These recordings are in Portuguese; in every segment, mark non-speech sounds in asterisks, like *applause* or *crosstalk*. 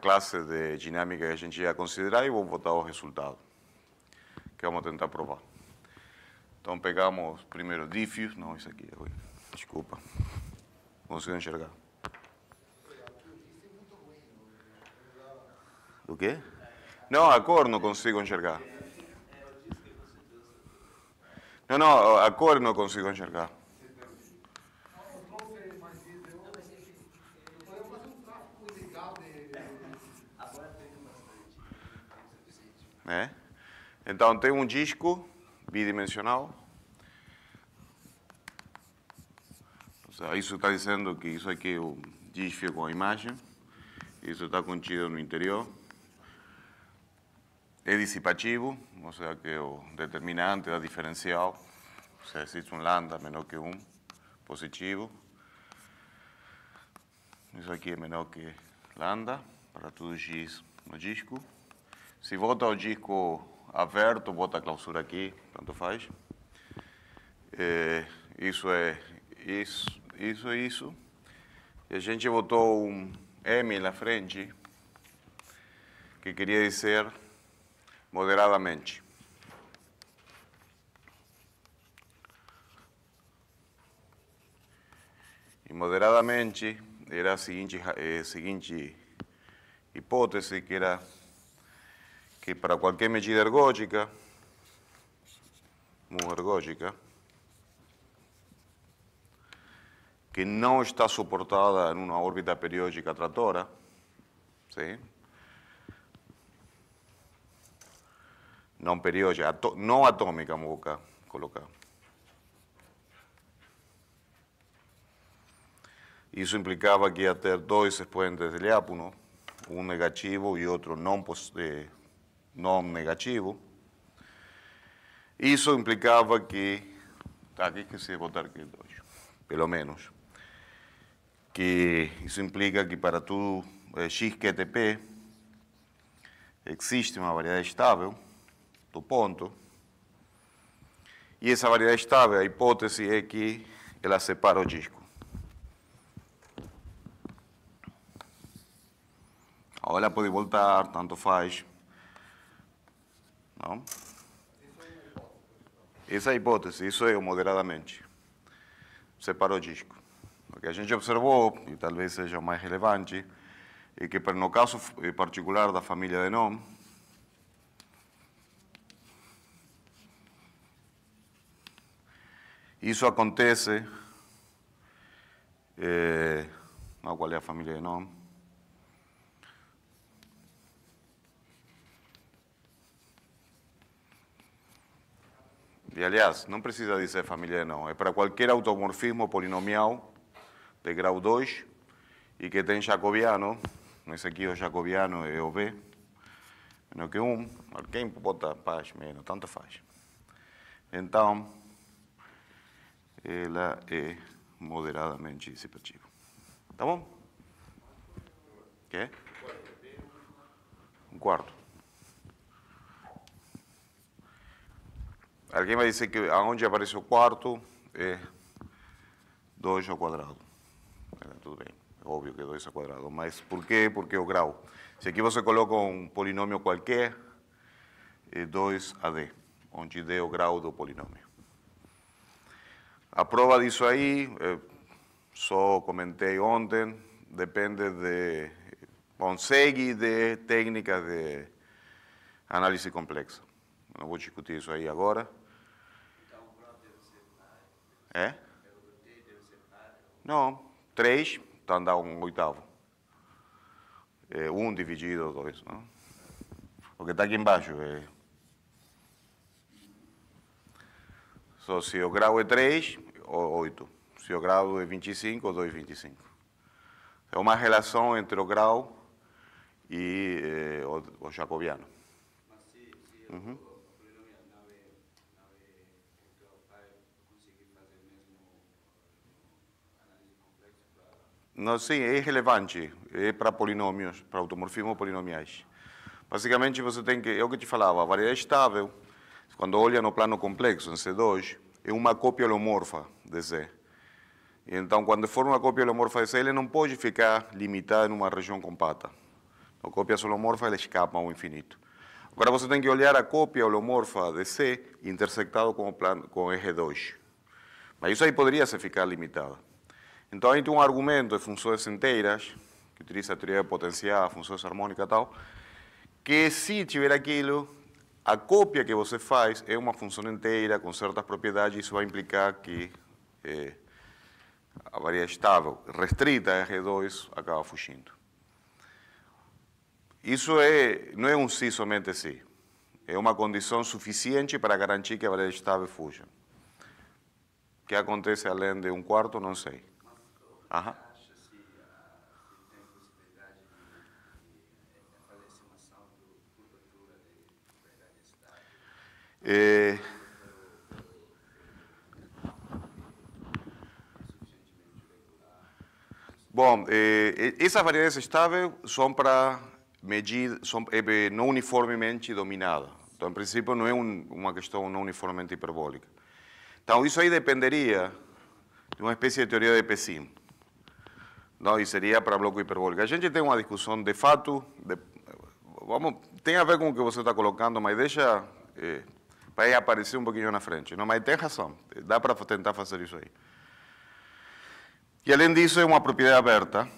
classe de dinâmica que a gente ia considerar e vou votar o resultado, que vamos tentar provar. Então, pegamos primeiro diffuse, Não, isso aqui desculpa é ruim. Desculpa. Consigo enxergar. O quê? Não, a cor não consigo enxergar. Não, não, a cor não consigo enxergar. Né? Então, tem um disco bidimensional. Isso está dizendo que isso aqui é o disco com a imagem. Isso está contido no interior. É dissipativo, ou seja, que é o determinante da é diferencial. Ou seja, existe um lambda menor que 1, positivo. Isso aqui é menor que lambda para tudo x no disco. Se volta o disco aberto, bota a clausura aqui, tanto faz. Eh, é, isso é isso, isso, isso. E a gente botou um M na frente, que queria dizer moderadamente. E moderadamente era a seguinte, a eh, seguinte hipótese que era que para cualquier medida ergógica, muy ergógica, que no está soportada en una órbita periódica tratora, ¿sí? No periódica, no atómica, vamos colocar. colocar. Eso implicaba que ia dos exponentes del de Lyapunov, un negativo y otro no positivo. Eh, não negativo. Isso implicava que, tá aqui esqueci de botar aqui dois, pelo menos, que isso implica que para tudo eh, é, XQTP existe uma variedade estável do ponto, e essa variedade estável, a hipótese é que ela separa o disco. Agora pode voltar, tanto faz, não? Essa é a hipótese, isso é o moderadamente. Separa o disco. O que a gente observou, e talvez seja o mais relevante, é que no caso particular da família de Nom, isso acontece... É, eh, qual é a família de Nom? E, aliás, não precisa dizer família não, é para qualquer automorfismo polinomial de grau 2 e que tem jacobiano, esse aqui é o jacobiano é o B, menos que 1, um, quem bota paz, menos, tanto faz. Então, ela é moderadamente dissipativa. Tá bom? Quê? Um quarto. Alguém vai dizer que aonde aparece o quarto é 2 ao quadrado. Tudo bem, é óbvio que é 2 ao quadrado, mas por quê? Porque é o grau. Se aqui você coloca um polinômio qualquer, é 2 a d, onde d é o grau do polinômio. A prova disso aí, só comentei ontem, depende de, consegue de técnicas de análise complexa. Não vou discutir isso aí agora. É? Não, três, então dá um oitavo. É, um dividido, dois. Não? Né? O que está aqui embaixo é. Só se o grau é 3, 8. Se o grau é 25, 2, 25. É uma relação entre o grau e é, o, o, jacobiano. Mas se, se eu... uhum. Não, sim, é relevante. É para polinômios, para automorfismo polinomiais. Basicamente, você tem que, é o que te falava, a variedade estável, quando olha no plano complexo, em C2, é uma cópia holomorfa de Z. Então, quando for uma cópia holomorfa de Z, ele não pode ficar limitada numa região compacta. A cópia holomorfa ela escapa ao infinito. Agora você tem que olhar a cópia holomorfa de C intersectado com o, plano, com o eje 2. Mas isso aí poderia se ficar limitado. Então, aí tem um argumento de funções inteiras, que utiliza a teoria potencial, funções harmônicas e tal, que se tiver aquilo, a cópia que você faz é uma função inteira com certas propriedades, isso vai implicar que é, a variável estável restrita R2 acaba fugindo. Isso é, não é um si somente sim, é uma condição suficiente para garantir que a variável estável fuja. O que acontece além de um quarto, não sei. Aham. É... Bom, é, essas variedades estáveis são para medir, são é, é não uniformemente dominadas. Então, em princípio, não é um, uma questão não uniformemente hiperbólica. Então, isso aí dependeria de uma espécie de teoria de Pessim. Não, e seria para bloco hiperbólico. A gente tem uma discussão de fato, de, vamos, tem a ver com o que você está colocando, mas deixa é, eh, para aparecer um pouquinho na frente. Não, mas tem razão, dá para tentar fazer isso aí. E além disso, é uma propriedade aberta.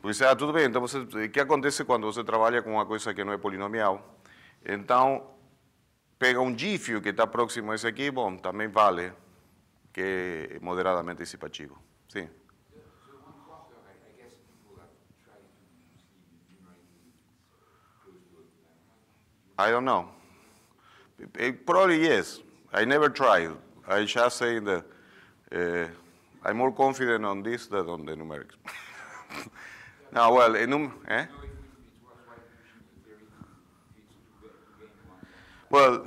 Porque, ah, tudo bem, então você, o que acontece quando você trabalha com uma coisa que não é polinomial? Então, pega um dífio que está próximo a esse aqui, bom, também vale, que é moderadamente dissipativo. Sí. I don't know. It probably yes. I never tried. I just say that uh, I'm more confident on this than on the numerics. *laughs* now, well, num eh? Well, uh,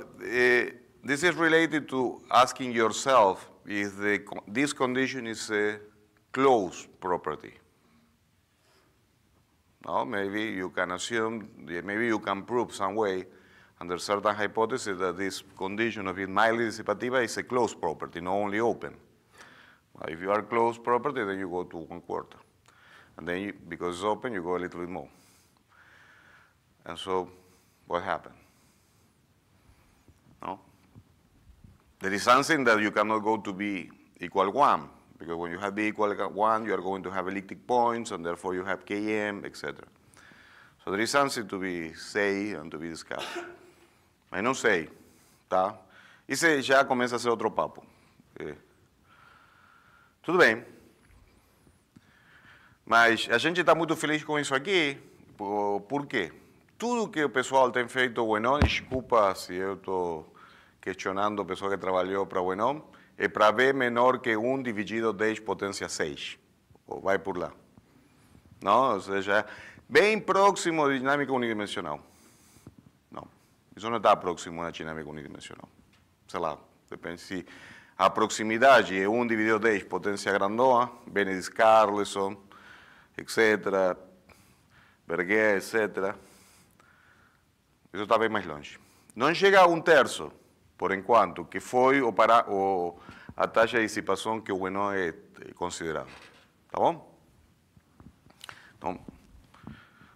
this is related to asking yourself if the, this condition is uh, Closed property. No, maybe you can assume, maybe you can prove some way under certain hypothesis that this condition of it mildly dissipativa is a closed property, not only open. if you are closed property, then you go to one quarter. And then you, because it's open, you go a little bit more. And so what happened? No? There is something that you cannot go to be equal one Because when you have B equal to 1, you are going to have elliptic points, and therefore you have Km, etc. So there is something to be said and to be discussed. Mas não sei, tá? Isso já começa a ser outro papo. É. Tudo bem. Mas a gente está muito feliz com isso aqui. Por quê? Tudo que o pessoal tem feito, Wenon, desculpa se eu estou questionando a pessoa que trabalhou para o Wenon, é para B menor que 1 dividido 10 potência 6. Ou vai por lá. Não? Ou seja, bem próximo de dinâmica unidimensional. Não. Isso não está próximo da dinâmica unidimensional. Sei lá, depende se a proximidade é 1 dividido 10 potência grandona, Benedict Carlson, etc., Berger, etc. Isso está bem mais longe. Não chega a um terço, por enquanto, que foi o, para, o, a talla de disipación que Bueno es este, considerado. ¿Está bom? Hay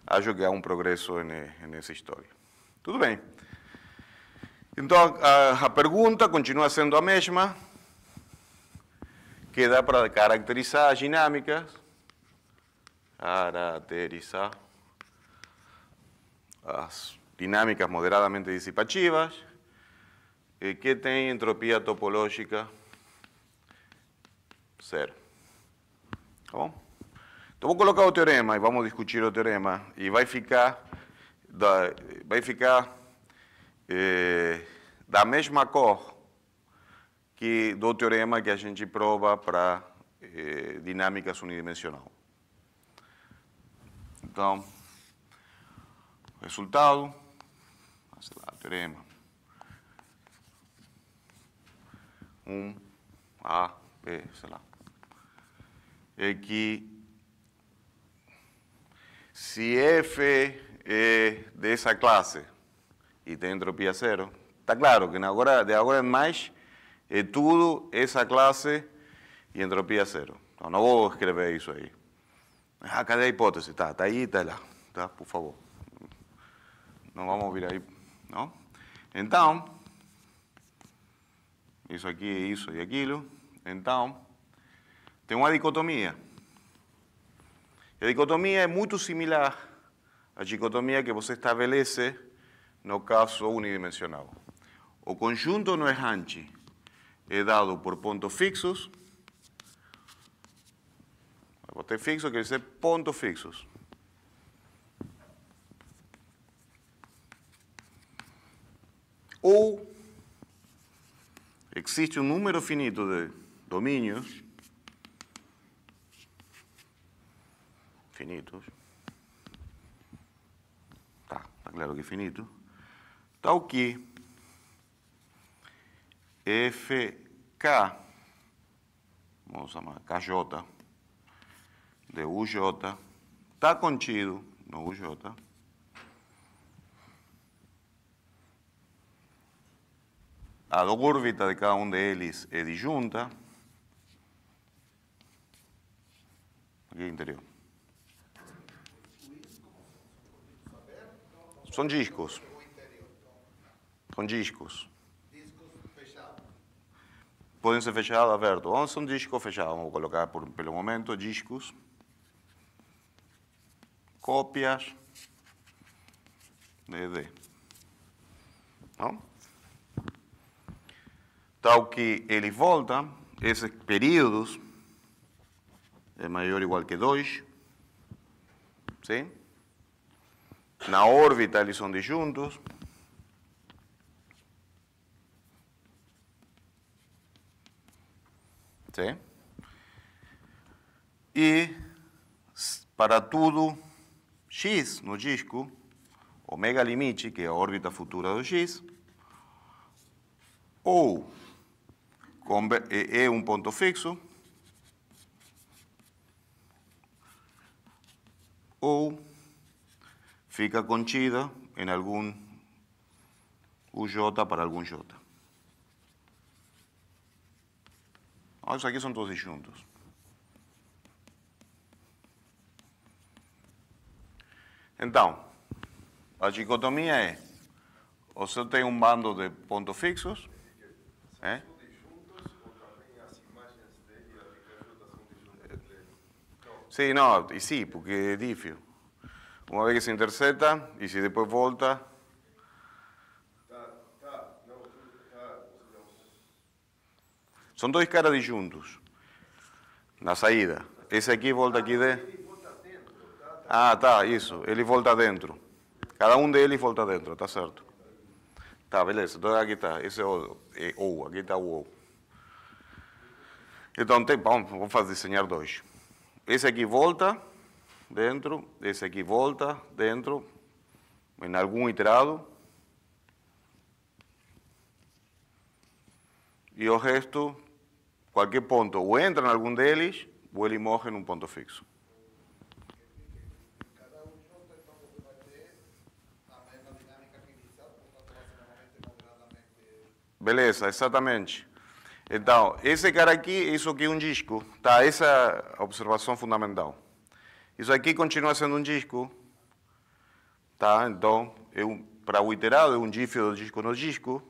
acho que un progreso en eh, en esa Tudo bem. Então, a, pregunta pergunta continua sendo a mesma, que da para caracterizar las dinámicas? Caracterizar las dinámicas moderadamente disipativas, eh, que tiene entropía topológica zero. Tá bom? Então vou colocar o teorema e vamos discutir o teorema. E vai ficar da, vai ficar é, da mesma cor que do teorema que a gente prova para é, eh, dinâmicas unidimensional. Então, resultado, lá, teorema. 1, um, A, B, sei lá. es que si F de esa clase y tiene entropía cero, está claro que de ahora en más es eh, todo esa clase y entropía cero. No voy a le veis ahí. ahí cadê a hipótesis, está está está ahí está por favor. No vamos a a ahí. Entonces, eso aquí es eso y aquilo. Entonces, tem uma dicotomia. a dicotomia é muito similar à dicotomia que você estabelece no caso unidimensional. O conjunto não é Hanchi, é dado por pontos fixos. Ponto fixo quer dizer pontos fixos. Ou existe um número finito de domínios finito. Tá, tá claro que é finito. Tal tá que FK, vamos chamar KJ, de UJ, tá contido no UJ. A órbita de cada um deles é disjunta. Aqui interior. são discos. São discos. Discos fechados. Podem ser fechados, abertos. Vamos são um disco fechado. Vamos colocar, por, pelo momento, discos. Cópias. DD. Não? Tal que eles voltam, esses períodos é maior ou igual que 2. Sim? Na órbita eles são disjuntos. Sim? E para tudo x no disco, ω limite, que é a órbita futura do x, ou é, é um ponto fixo, ou fica conchida em algum UJ para algum J. Ah, aqui são todos disjuntos Então, a dicotomia é: você tem um bando de pontos fixos. É? ¿eh? Sim, não, e sim, porque é difícil. Uma vez que se intercepta, e se depois volta. São tá, tá, tá, dois caras disjuntos na saída. Esse aqui volta aqui de. Ah, tá, isso. Ele volta dentro. Cada um deles volta dentro, tá certo. Tá, beleza. Então aqui está. Esse é o, é o. Aqui está o Então tem, vamos, vamos desenhar dois. Esse aqui volta dentro, esse aqui volta, dentro, em algum iterado. E o resto, qualquer ponto, ou entra em algum deles, ou ele morre um ponto fixo. Beleza, exatamente. Então, esse cara aqui, isso aqui é um disco. Tá, essa observação fundamental. Isso aqui continua sendo um disco, tá? Então, para o iterado, é um GIF do disco no disco.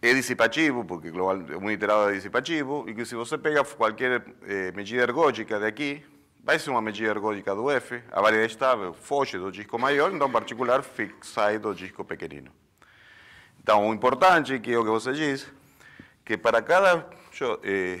É dissipativo, porque global, é um iterado é dissipativo, e que se você pega qualquer eh, medida ergódica daqui, vai ser uma medida ergódica do F, a variedade estável foge do disco maior, então, particular, sai do disco pequenino. Então, o importante, é que é o que você diz, que para cada... Eh,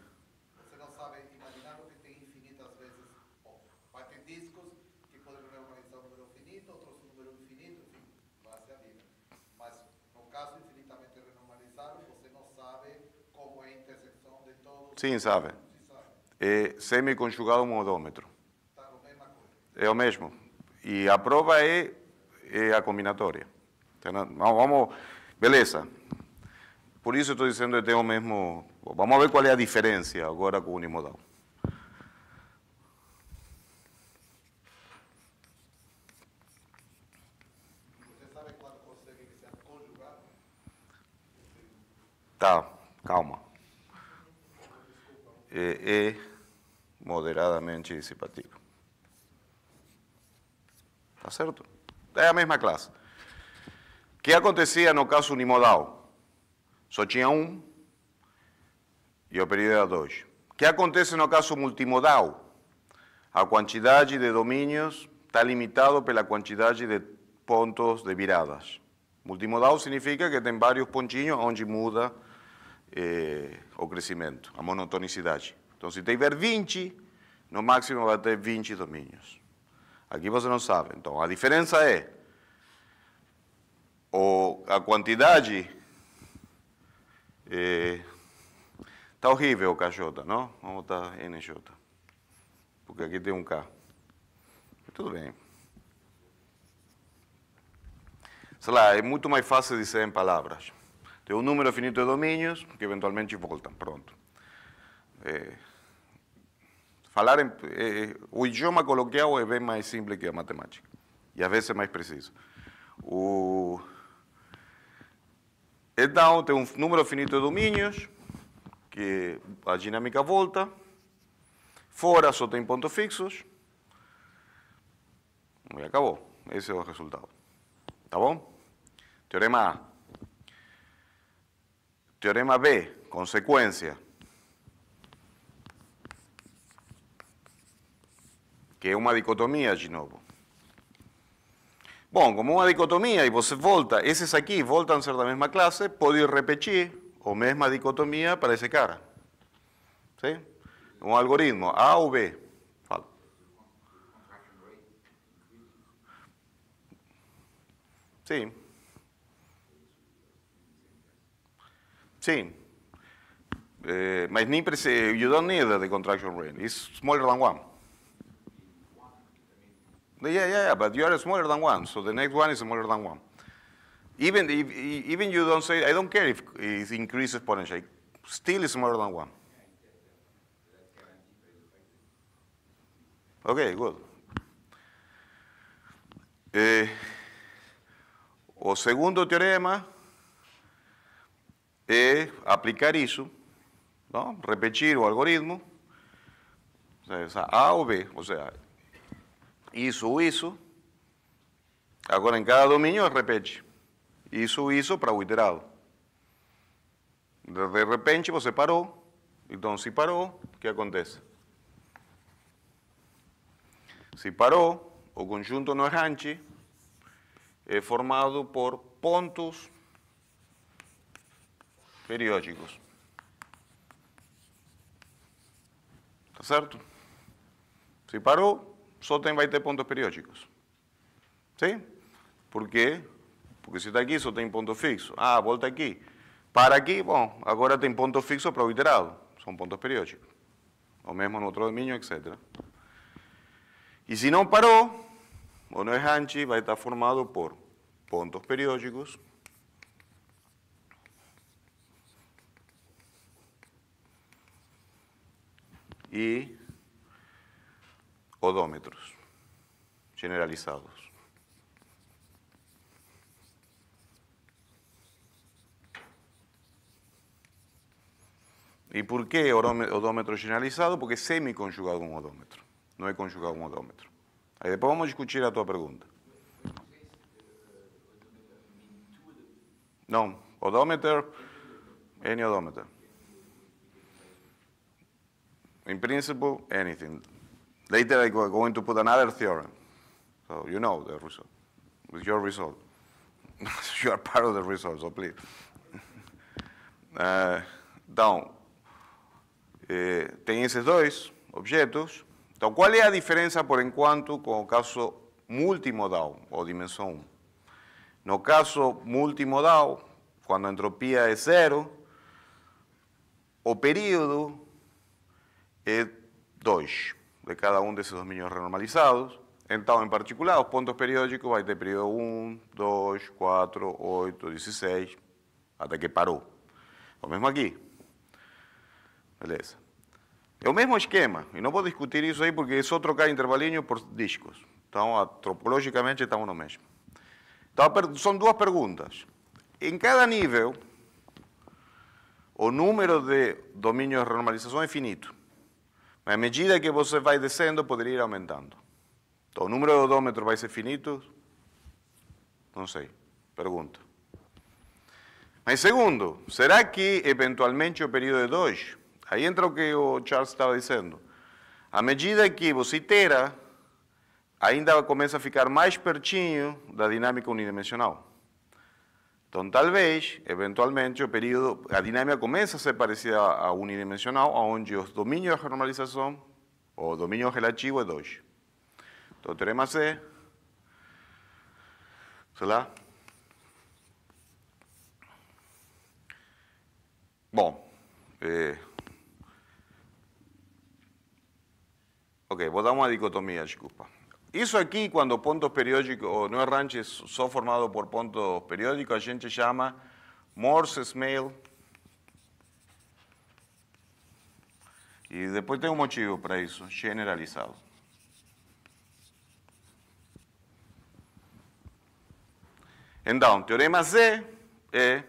Sim, sabe. É semi-conjugado monodômetro. É o mesmo. E a prova é, é a combinatória. Então, vamos, beleza. Por isso estou dizendo que tem o mesmo. Vamos ver qual é a diferença agora com o unimodal. Tá, calma é moderadamente dissipativo. Está certo? É a mesma classe. O que acontecia no caso unimodal? Só tinha um e o período era dois. O que acontece no caso multimodal? A quantidade de domínios está limitada pela quantidade de pontos de viradas. Multimodal significa que tem vários pontinhos onde muda eh, o crescimento, a monotonicidade. Então, se tiver 20, no máximo vai ter 20 domínios. Aqui você não sabe. Então, a diferença é o, a quantidade. Está eh, horrível o KJ, não? Vamos botar NJ. Porque aqui tem um K. Tudo bem. Sei lá, é muito mais fácil dizer em palavras. Tem um número finito de domínios que eventualmente voltam, pronto. É, falar em, é, eh, o idioma coloquial é bem mais simples que a matemática e às vezes é mais preciso. O, então, tem um número finito de domínios que a dinâmica volta, fora só tem pontos fixos e acabou. Esse é o resultado. Tá bom? Teorema A. Teorema B, consecuencia. Que es una dicotomía, Ginovo. Bueno, como una dicotomía y vos volta, ese aquí, voltam a ser de la misma clase, ir repetir o mesma dicotomía para ese cara. ¿Sí? Un algoritmo, A o B. Sí. same. Uh, my is, uh, you don't need the contraction ring. It's smaller than one. Yeah, yeah, yeah, but you are smaller than one, so the next one is smaller than one. Even if even you don't say, I don't care if it increases exponentially, still is smaller than one. Okay, good. Uh, o segundo teorema, é aplicar isso, não? repetir o algoritmo, seja, A ou B, ou seja, isso, isso. Agora, em cada domínio, repete isso, isso para o iterado. De repente, você parou. Então, se parou, o que acontece? Se parou, o conjunto no hanche é formado por pontos periódicos. Tá certo? Se parou, só tem, vai ter pontos periódicos. Sim? Por quê? Porque se está aqui, só tem ponto fixo. Ah, volta aqui. Para aqui, bom, agora tem ponto fixo para o iterado. São pontos periódicos. Ou mesmo no outro domínio, etc. E se não parou, o Noe Hanchi vai estar formado por pontos periódicos e odómetros generalizados. ¿Y por qué odómetro generalizado? Porque es é semiconjugado un odómetro, no es é conjugado un odómetro. Ahí después vamos a discutir a tu pregunta. No, odómetro, N odómetro in principle, anything. Later, I'm going to put another theorem. So you know the result. with your result. *laughs* you are part of the result, so please. então, tem esses dois objetos. Então, qual é a diferença, por enquanto, com o caso multimodal, ou dimensão 1? No caso multimodal, quando a entropia é zero, o período é 2 de cada um desses domínios dominios renormalizados. Então, em particular, os pontos periódicos vai ter período 1, 2, 4, 8, 16, até que parou. O mesmo aqui. Beleza. É o mesmo esquema, e não vou discutir isso aí porque é só trocar intervalinho por discos. Então, antropologicamente, estamos no mesmo. Então, são duas perguntas. Em cada nível, o número de domínios de renormalização é finito. Mas à medida que você vai descendo, poderia ir aumentando. Então, o número de odômetros vai ser finito? Não sei. Pergunta. Mas segundo, será que eventualmente o período de dois, aí entra o que o Charles estava dizendo, à medida que você itera, ainda começa a ficar mais pertinho da dinâmica unidimensional. tal vez, eventualmente, o período, a dinâmica começa a ser parecida a unidimensional, onde os domínios de normalización o domínio relativo, é 2. Então, o teorema C, sei Bueno. Bom, eh, é... ok, vou dar una dicotomía, disculpa. Eso aquí cuando pontos periódicos, o no ranches son formado por puntos periódicos, a gente llama Morse Mail. Y después tengo un motivo para eso, generalizado. Entonces, teorema C es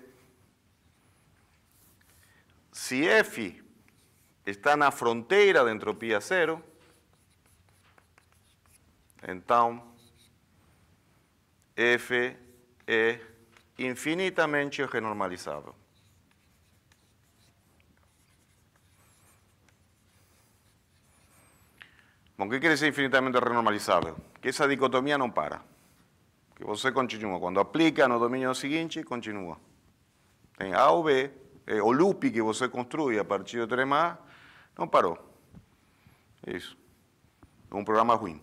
si F está en la frontera de entropía cero, Então, F é infinitamente renormalizável. Bom, o que quer dizer infinitamente renormalizável? Que essa dicotomia não para. Que você continua. Quando aplica no domínio seguinte, continua. Tem A ou B, é, o loop que você construi a partir do 3 não parou. É isso. Um programa ruim.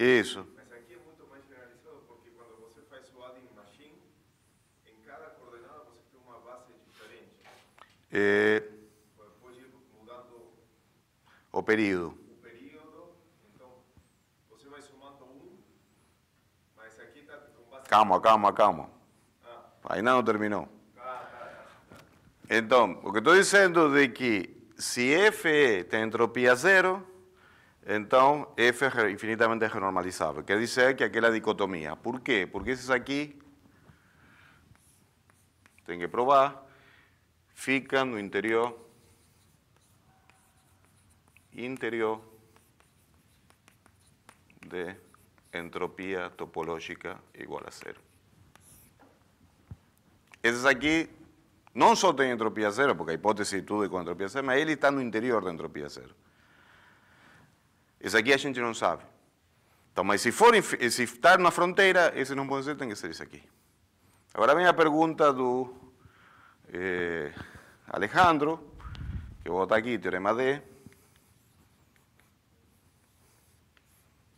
Isso. Mas aqui é muito mais generalizado, porque quando você faz o adding machine, em cada coordenada você tem uma base diferente. É... Pode ir mudando... O período. O período. Então, você vai somando um, mas aqui está com base... Calma, calma, calma. Ah. Ainda não terminou. Ah, tá, tá, tá. então, o que estou dizendo é que se F tem entropia zero, Entonces, F es infinitamente renormalizado. Quer dice que aquella dicotomía, Por qué? Porque es aquí, tengo que probar, fica no interior, interior de entropía topológica igual a Ese es aquí no solo tiene entropía cero, porque hipótesis hipótesis de todo con entropía cero, zero, él está está el interior de entropía cero. Es aquí a gente no sabe. si mas se for se estar na fronteira, ser, tiene que ser aquí. Ahora viene la pregunta pergunta eh, Alejandro, que vota aquí, teorema D.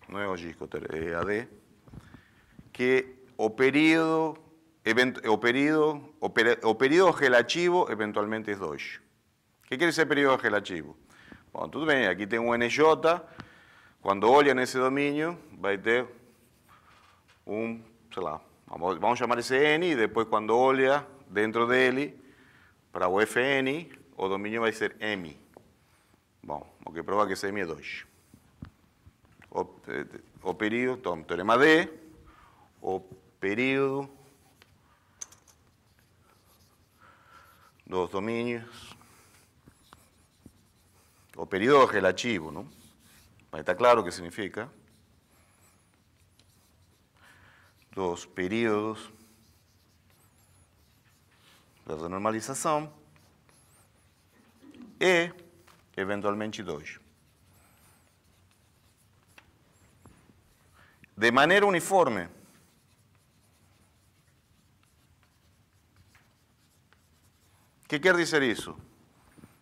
No es o Que o período, o eventualmente es 2. ¿Qué quiere decir periodo período relativo? Bueno, tudo bem, aquí tem um NJ, Quando olha nesse va vai ter um, sei lá, vamos a chamar ese N, y después cuando olha dentro de él, para o Fn, o va vai ser M. Bom, o que eh, prova que esse eh, M 2. O, periodo, período, teorema D, o periodo dos dominios, o período relativo, ¿no? Está claro qué significa. Dos periodos de renormalización y, e, eventualmente, dos. De manera uniforme, ¿Qué quiere decir eso?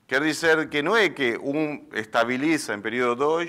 Quiere decir que no es que un estabiliza en periodo 2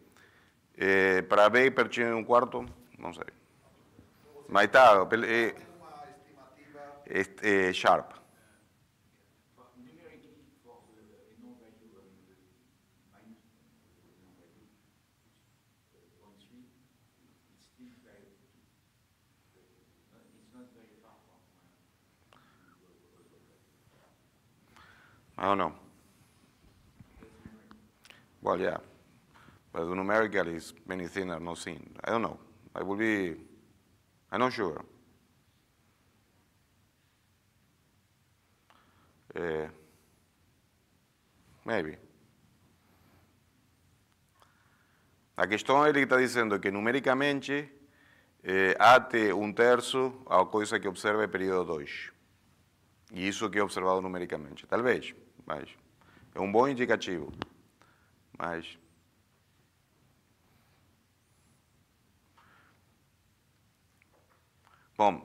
Eh, para B, tiene un cuarto, vamos a ver. Maitado, eh, este, eh, Sharp. I no. Well, But the numerical is many things are not seen. I don't know. I will be, I'm not sure. Uh, maybe. Eh, a questão ele está dizendo que numericamente eh, um terço a coisa que observa o período 2. E isso que é observado numericamente. Talvez, mas é um bom indicativo. Mas Home,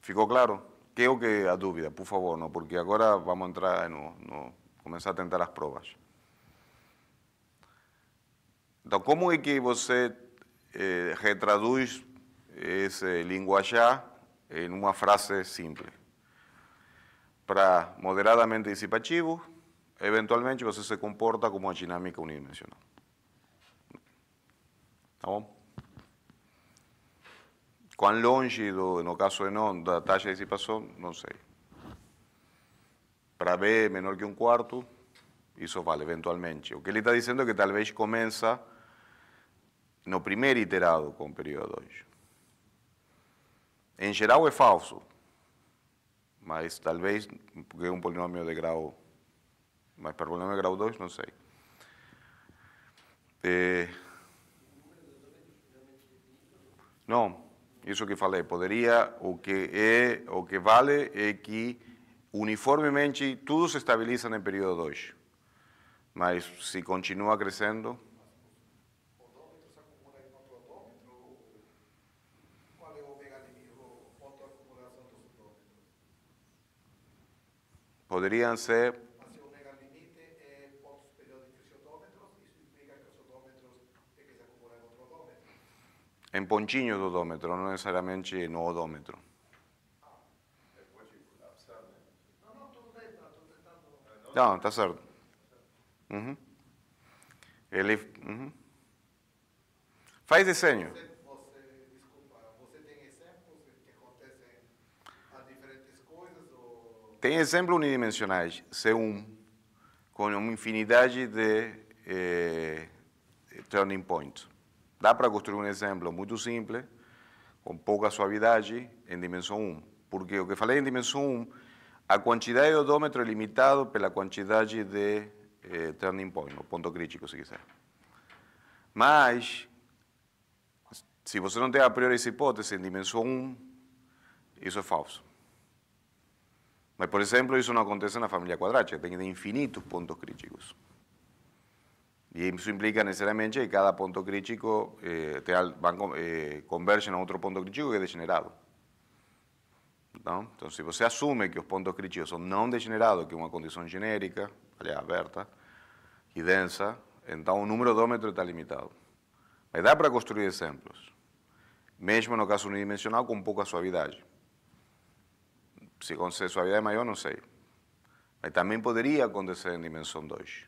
ficou claro? Que o que a dúvida, por favor, não, porque agora vamos entrar no, no começar a tentar as provas. Então, como é que você eh, retraduz esse linguajar em uma frase simples? Para moderadamente dissipativo, eventualmente você se comporta como a dinâmica unidimensional. Tá bom? Quão longe, do, no caso de não, da taxa de dissipação, não sei. Para B, menor que um quarto, isso vale eventualmente. O que ele está dizendo é que talvez começa no primeiro iterado com o período 2. Em geral é falso, mas talvez, porque é um polinômio de grau, mas para o polinômio de grau 2, não sei. É, eh, não. Isso que falei, poderia, o que é, o que vale é que uniformemente tudo se estabiliza no período 2. Mas se continua crescendo, poderiam ser em un do odômetro, não necessariamente no odômetro. Não, tá certo. Uhum. Ele. Uhum. Faz desenho. Você, você, desculpa, você tem exemplos que acontecem a diferentes coisas? Ou... Tem exemplos unidimensionais, C1, com uma infinidade de eh, turning points. Dá para construir um exemplo muito simples, com pouca suavidade, em dimensão 1. Porque o que falei em dimensão 1, a quantidade de odômetro é limitada pela quantidade de eh, turning point, ou ponto crítico, se quiser. Mas, se você não tem a priori essa hipótese em dimensão 1, isso é falso. Mas, por exemplo, isso não acontece na família quadrática, tem infinitos pontos críticos. Y eso implica necesariamente que cada punto crítico eh, eh, converge en otro punto crítico que es degenerado. Então, se você assume que os pontos críticos são não degenerados, que é uma condição genérica, aliás, aberta e densa, então o número de ômetro está limitado. Mas dá para construir exemplos, mesmo no caso unidimensional, com pouca suavidade. Se acontecer suavidade maior, não sei. Mas também poderia acontecer em dimensão 2.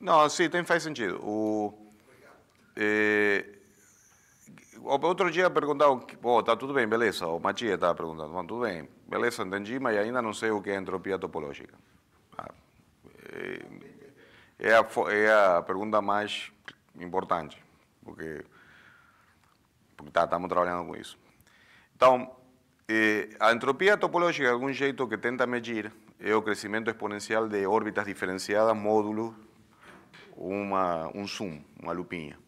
Não, sim, tem, faz sentido. O, eh, outro dia perguntaram, oh, tá tudo bem, beleza, o Matias estava perguntando, mas tudo bem, beleza, entendi, mas ainda não sei o que é entropia topológica. Ah, é, eh, é, a, é a pergunta mais importante, porque porque tá, estamos trabalhando com isso. Então, eh, a entropia topológica, de algum jeito que tenta medir, é o crescimento exponencial de órbitas diferenciadas, módulos uma, um zoom, uma lupinha.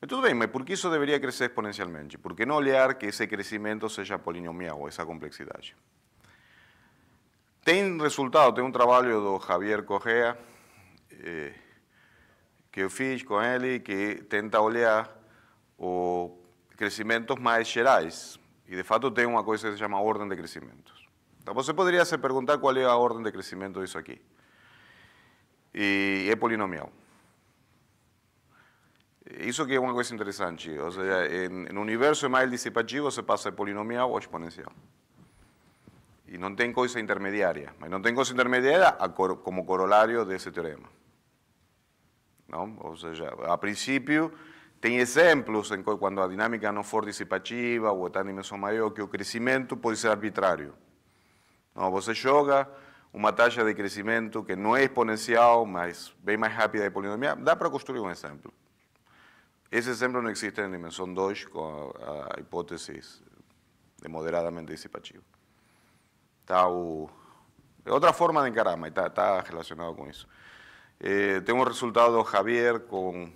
Mas tudo bem, mas por que isso deveria crescer exponencialmente? Por que não olhar que esse crescimento seja polinomial, essa complexidade? Tem resultado, tem um trabalho do Javier Correa, eh, que eu fiz com ele, que tenta olhar o crescimentos mais gerais. E, de fato, tem uma coisa que se chama ordem de crescimentos. Então, você poderia se perguntar qual é a ordem de crescimento disso aqui e é polinomial. Isso que é uma coisa interessante, ou seja, no universo mais dissipativo se passa de polinomial ou exponencial. E não tem coisa intermediária, mas não tem coisa intermediária como corolário desse teorema. Não? Ou seja, a princípio, tem exemplos em quando a dinâmica não for dissipativa ou está em dimensão maior, que o crescimento pode ser arbitrário. Não, você joga uma taxa de crescimento que não é exponencial, mas bem mais rápida de polinomial, dá para construir um exemplo. Esse exemplo não existe na dimensão 2 com a, hipótese de moderadamente dissipativo Tá o, é outra forma de encarar, mas está tá relacionado com isso. É, eh, tem um resultado Javier com,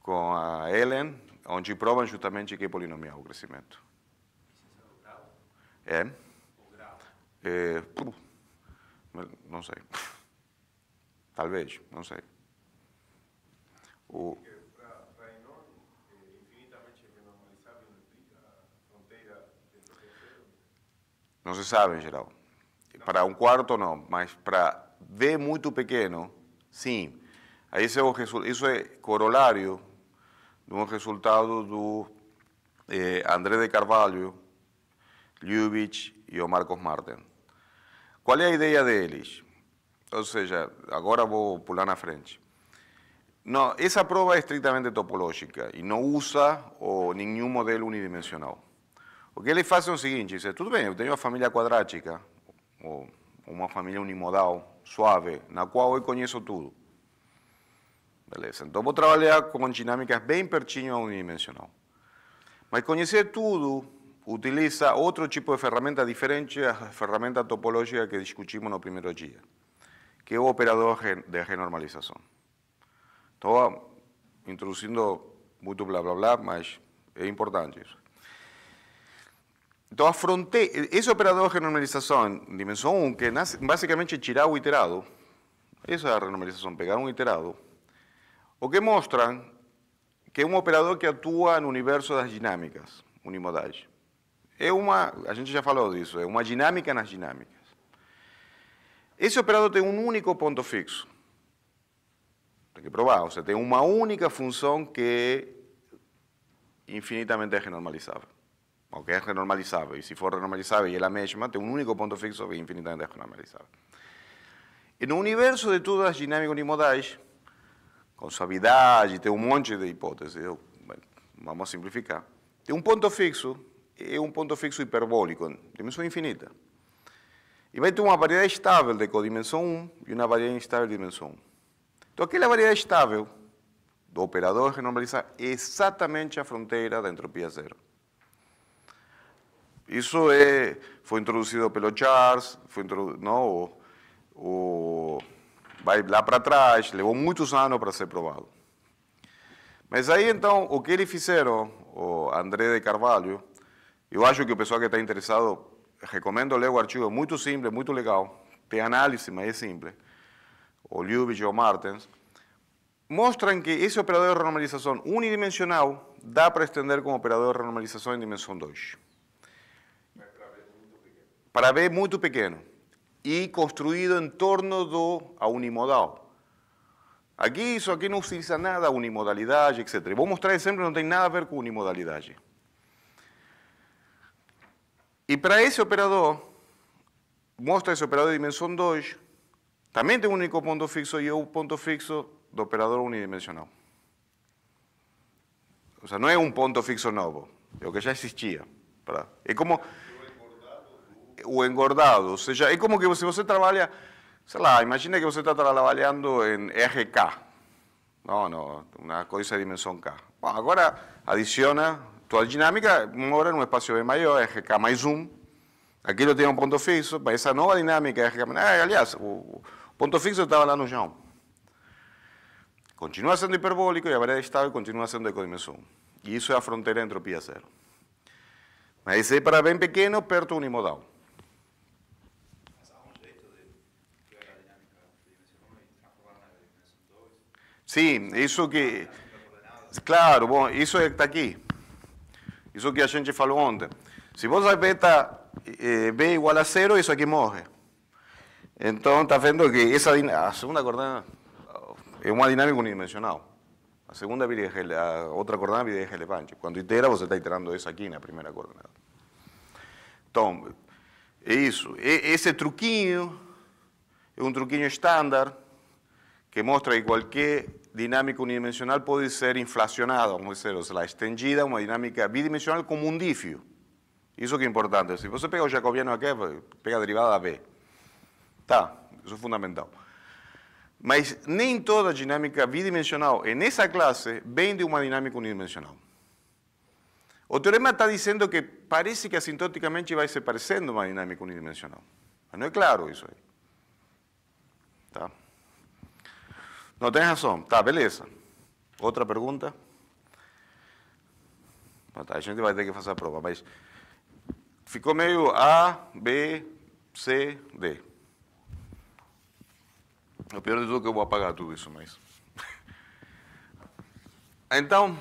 com a Ellen, onde provam justamente que é polinomial o crescimento. é ¿Eh? o grau? É. É, não sei. *laughs* Talvez, não sei. O... É não se sabe em geral. Para um quarto, não, mas para D muito pequeno, sim. Esse é o isso é corolário de um resultado do eh, André de Carvalho, Ljubic e o Marcos Marten. Qual é a ideia deles? Ou seja, agora vou pular na frente. Não, essa prova é estritamente topológica e não usa o, nenhum modelo unidimensional. O que eles fazem é o seguinte, dizem, tudo bem, eu tenho uma família quadrática, ou uma família unimodal, suave, na qual eu conheço tudo. Beleza, então vou trabalhar com dinâmicas bem pertinho a unidimensional. Mas conhecer tudo utiliza otro tipo de herramienta diferente a la herramienta topológica que discutimos en el primer día, que es operador de renormalización. Estoy introduciendo mucho bla bla bla, pero es importante eso. Entonces, afronté, ese operador de renormalización, en dimensión 1, que básicamente es tirar un iterado, esa renormalización la pegar un iterado, o que muestran que es un operador que en en universo las dinámicas, unimodales. É uma, a gente já falou disso, é uma dinâmica nas dinâmicas. Esse operador tem um único ponto fixo. Tem que provar, ou seja, tem uma única função que é infinitamente renormalizável. Ou que é renormalizável, e se for renormalizável e é a mesma, tem um único ponto fixo que é infinitamente renormalizável. E no universo de todas as dinâmicas unimodais, com suavidade, tem um monte de hipóteses, eu, bem, vamos simplificar, tem um ponto fixo é um ponto fixo hiperbólico, dimensão infinita. E vai ter uma variedade estável de codimensão 1 e uma variedade instável de dimensão 1. Então, aquela variedade estável do operador renormaliza exatamente a fronteira da entropia zero. Isso é, foi introduzido pelo Charles, foi introduzido, não, o, o, vai lá para trás, levou muitos anos para ser provado. Mas aí, então, o que eles fizeram, o André de Carvalho, eu acho que o pessoal que está interessado, recomendo ler o artigo, é muito simples, muito legal. Tem análise, mas é simples. O e ou Martens mostram que esse operador de renormalização unidimensional dá para estender como operador de renormalização em dimensão 2. Para B é muito pequeno e construído em torno do a unimodal. Aqui isso aqui não utiliza nada, unimodalidade, etc. Vou mostrar exemplo não tem nada a ver com unimodalidade. Y para ese operador, mostra esse operador de dimensão 2, também tem um único ponto fixo e é o ponto fixo do operador unidimensional. Ou seja, não é um ponto fixo novo, é o que já existia. É como o engordado, ou seja, é como que se você trabalha, sei lá, imagina que você está trabalhando em RK, não, não, uma coisa de dimensão K. Bom, agora adiciona Toda a dinâmica, uma hora num espaço bem maior, RK mais um, aquilo tem um ponto fixo, para essa nova dinâmica, RK, ah, aliás, o ponto fixo estava lá no chão. Continua sendo hiperbólico e a estado é estável continua sendo de dimensão. E isso é a fronteira entropia zero. Mas é para bem pequeno, perto unimodal. Sim, isso que. Claro, bom, isso é está aqui. Isso que a gente falou ontem. Se você beta eh, B igual a cero, isso aqui morre. Entonces, está vendo que essa, a ah, segunda coordenada é oh, uma dinâmica unidimensional. La segunda vira a outra coordenada vira relevante. Quando itera, você está iterando isso aqui na primeira coordenada. Então, é isso. esse truquinho é um truquinho estándar que mostra que qualquer dinámica unidimensional pode ser inflacionada, vamos dizer, ou seja, estendida a uma dinâmica bidimensional como um difio. Isso que é importante. Se você pega o jacobiano aqui, pega a derivada B. Tá, isso é fundamental. Mas nem toda dinâmica bidimensional em essa classe vem de uma dinâmica unidimensional. O teorema está dizendo que parece que assintoticamente vai se parecendo uma dinâmica unidimensional. Mas não é claro isso aí. Não tem razão. Tá, beleza. Outra pergunta? Tá, a gente vai ter que fazer a prova, mas ficou meio A, B, C, D. O pior de tudo é que eu vou apagar tudo isso, mas. *laughs* Então,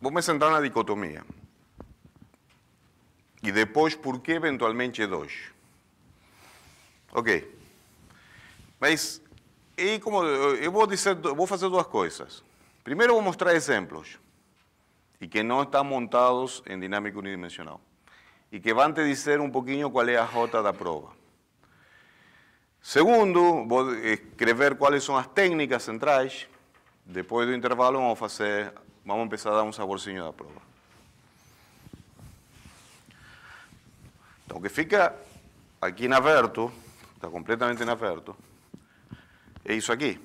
vamos entrar na dicotomia. E depois, por que eventualmente dois Ok. Ok. Mas, e como eu vou dizer, vou fazer duas coisas. Primeiro, vou mostrar exemplos e que não estão montados em dinâmica unidimensional e que vão te dizer um pouquinho qual é a rota da prova. Segundo, vou escrever quais são as técnicas centrais. Depois do intervalo, vamos fazer, vamos começar a dar um saborzinho da prova. Então, o que fica aqui em aberto, está completamente em aberto, é isso aqui.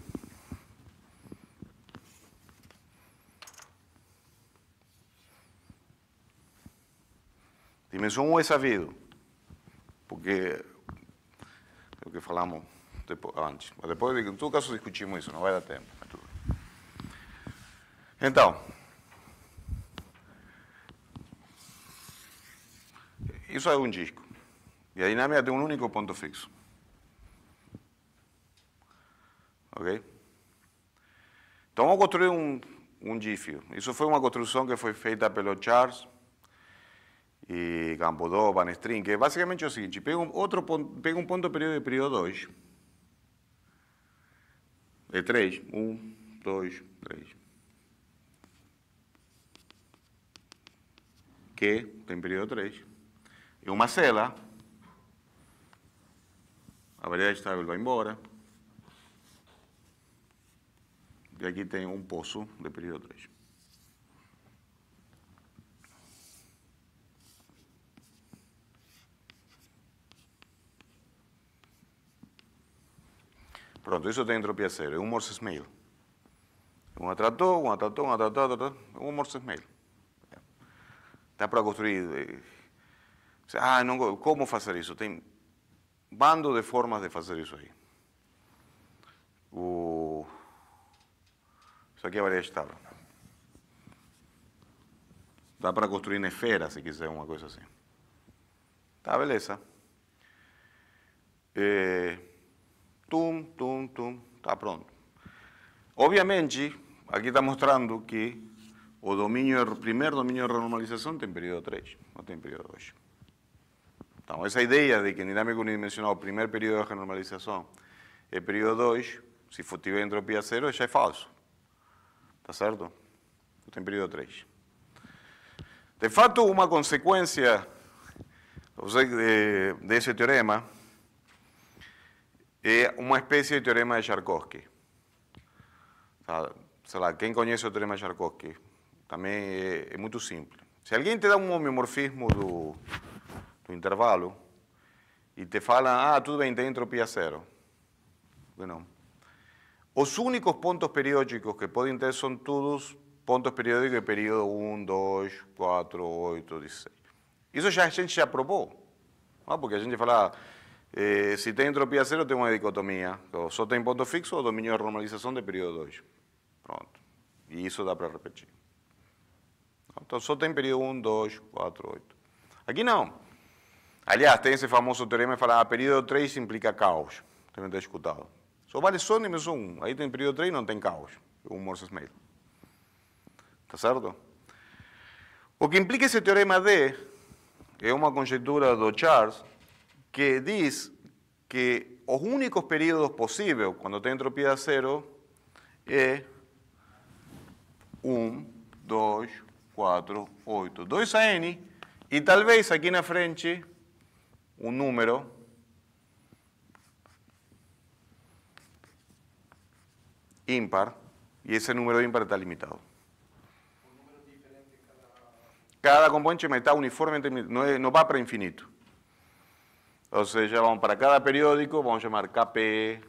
Dimensão 1 é sabido, porque é o que falamos depois, antes. Mas depois, em todo caso, discutimos isso, não vai dar tempo. Então, isso é um disco. E a dinâmica tem um único ponto fixo. Ok? Então, vamos construir um, um GIF. Isso foi uma construção que foi feita pelo Charles e Gambodó, Van String, que é basicamente o seguinte, pega um, outro, pega um ponto período de período 2, é 3, 1, 2, 3, que tem período 3, E uma cela, a variedade estável vai embora, E aqui tem um poço de período 3. Pronto, isso tem entropia zero, é um Morse Smale. Um atratou, um atratou, um atratou, atratou um Morse Smale. Dá para construir... Eh, ah, não, como fazer isso? Tem bando de formas de fazer isso aí. O isso aqui é de estado. Dá para construir na esfera, se quiser, uma coisa assim. Tá, beleza. É, eh, tum, tum, tum. Tá pronto. Obviamente, aqui está mostrando que o domínio, o primeiro domínio de renormalização tem período 3, não tem período 2. Então, essa ideia de que em dinâmica unidimensional o primeiro período de renormalização é período 2, se tiver entropia zero, já é falso. Está certo? en periodo periodo 3. De fato, consecuencia de ese teorema es una especie de teorema de charkovsky ¿Quién sea, quem conoce el teorema de Yarkovsky? También es muy simple. Si alguien te da un homeomorfismo de intervalo y te fala, ah, tú bem, entropía cero Bueno, Os únicos pontos periódicos que podem ter são todos pontos periódicos de período 1, 2, 4, 8, 16. Isso já a gente já provou, porque a gente falava eh, se tem entropia zero, tem uma dicotomia, ou só tem ponto fixo ou dominio de normalização de período 2. Pronto, e isso dá para repetir. Então só tem período 1, 2, 4, 8. Aqui não. Aliás, tem esse famoso teorema que fala, ah, período 3 implica caos, também está escutado. Sobali menos um, aí tem período 3 e não tem caos, o Morse Smale. Está certo? O que implica esse teorema D é uma conjectura do Charles que diz que os únicos períodos possíveis quando tem entropia zero é 1, 2, 4, 8, 2 a n e talvez aqui na frente um número impar y ese número impar está limitado. cada... cada componente está uniformemente, no, no va para infinito. Entonces ya para cada periódico, vamos a llamar KP, e,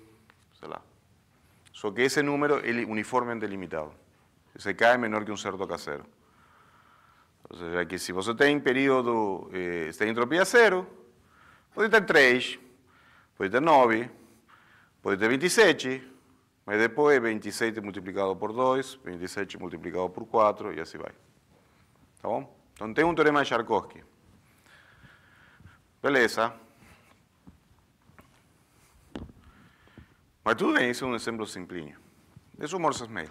o que ese número es uniformemente limitado. K cae menor que un k casero. Entonces, si que si você tenés periodo, eh, está entropía cero, puede tener 3, puede tener 9, puede tener 27, Mas depois é 27 multiplicado por 2, 27 multiplicado por 4 e assim vai. Tá bom? Então tem um teorema de Tcharkovsky. Beleza. Mas tudo bem, isso é um exemplo simplinho. é Morse's Mail.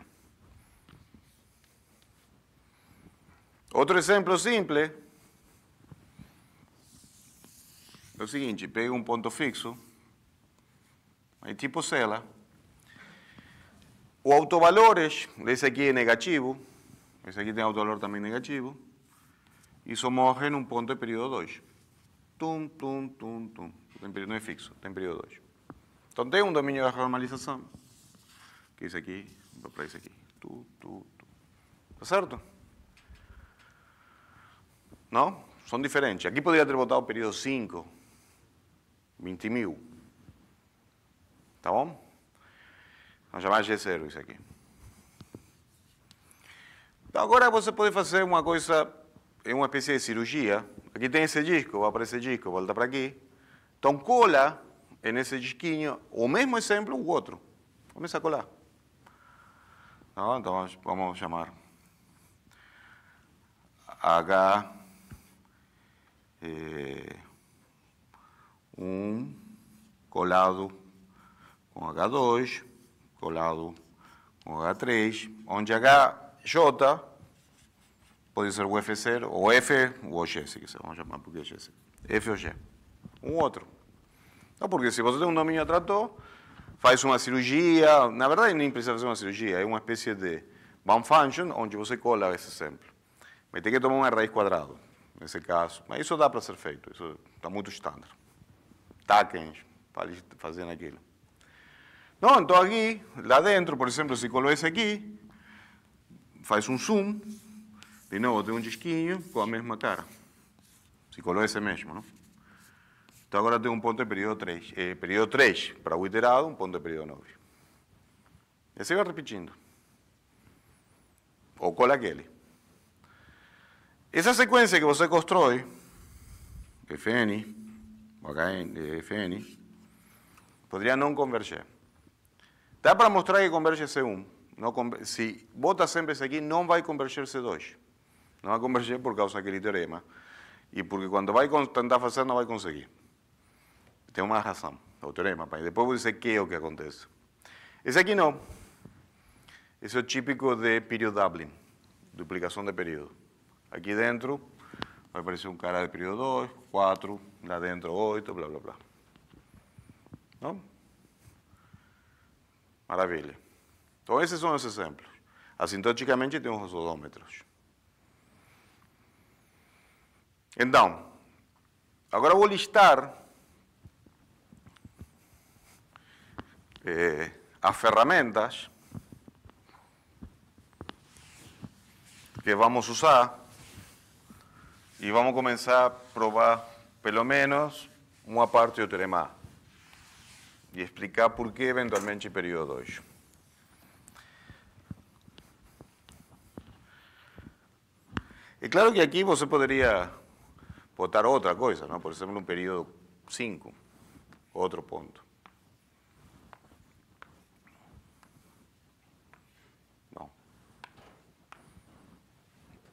Outro exemplo simples. É o seguinte, pega um ponto fixo, aí tipo sela, O autovalores, ese aquí es negativo, ese aquí tiene autovalor también negativo, y somos en un punto de periodo 2. Tum, tum, tum, tum. No periodo fixo, está periodo 2. Entonces, un un dominio de normalización, que dice aquí, aqui, dice para isso aquí. Tu, tu, tu. ¿Está diferentes. Aquí podría haber votado periodo 5, 20.000. está ¿Está bom? Vamos chamar G0 isso aqui. Então, agora você pode fazer uma coisa, é uma espécie de cirurgia. Aqui tem esse disco, vai para esse disco, volta para aqui. Então, cola nesse disquinho o mesmo exemplo, o outro. Começa a colar. Não, tá então, vamos chamar H é, um colado com H2 colado com H3, onde HJ pode ser o F0, ou F, ou G, se quiser, vamos chamar porque é G. F ou G, um outro. Então, porque se você tem um domínio atrator, faz uma cirurgia, na verdade nem precisa fazer uma cirurgia, é uma espécie de bound function, onde você cola esse exemplo. Mas tem que tomar uma raiz quadrada, nesse caso. Mas isso dá para ser feito, isso está muito estándar. Taquem, fazendo aquilo. No, entonces aquí, la dentro por si colo ese aquí, haces un zoom, de nuevo tengo un chisquillo con la misma cara. Si colo ese mismo, ¿no? Entonces ahora tengo un punto de periodo 3, eh, Periodo 3 para un un punto de periodo 9. Y va repitiendo. O con cola secuencia esa secuencia que você construís, FN, FN, podría no converger. Dá para mostrar que converge C1. Não, se bota sempre isso aqui, não vai converger C2. Não vai converger por causa daquele teorema. E porque quando vai tentar fazer, não vai conseguir. Tem uma razão, o teorema. Pai. Depois vou dizer que é o que acontece. Esse aqui não. Esse é o típico de período Dublin. duplicação de período. Aqui dentro vai aparecer um cara de período 2, 4, lá dentro 8, blá, blá, blá. Não? Maravilha. Então, esses são os exemplos. Assintoticamente, temos os odômetros. Então, agora vou listar eh, as ferramentas que vamos usar e vamos começar a provar, pelo menos, uma parte do teorema e explicar por que eventualmente período 2. É claro que aqui você poderia botar outra coisa, não? por exemplo, um período 5, outro ponto. não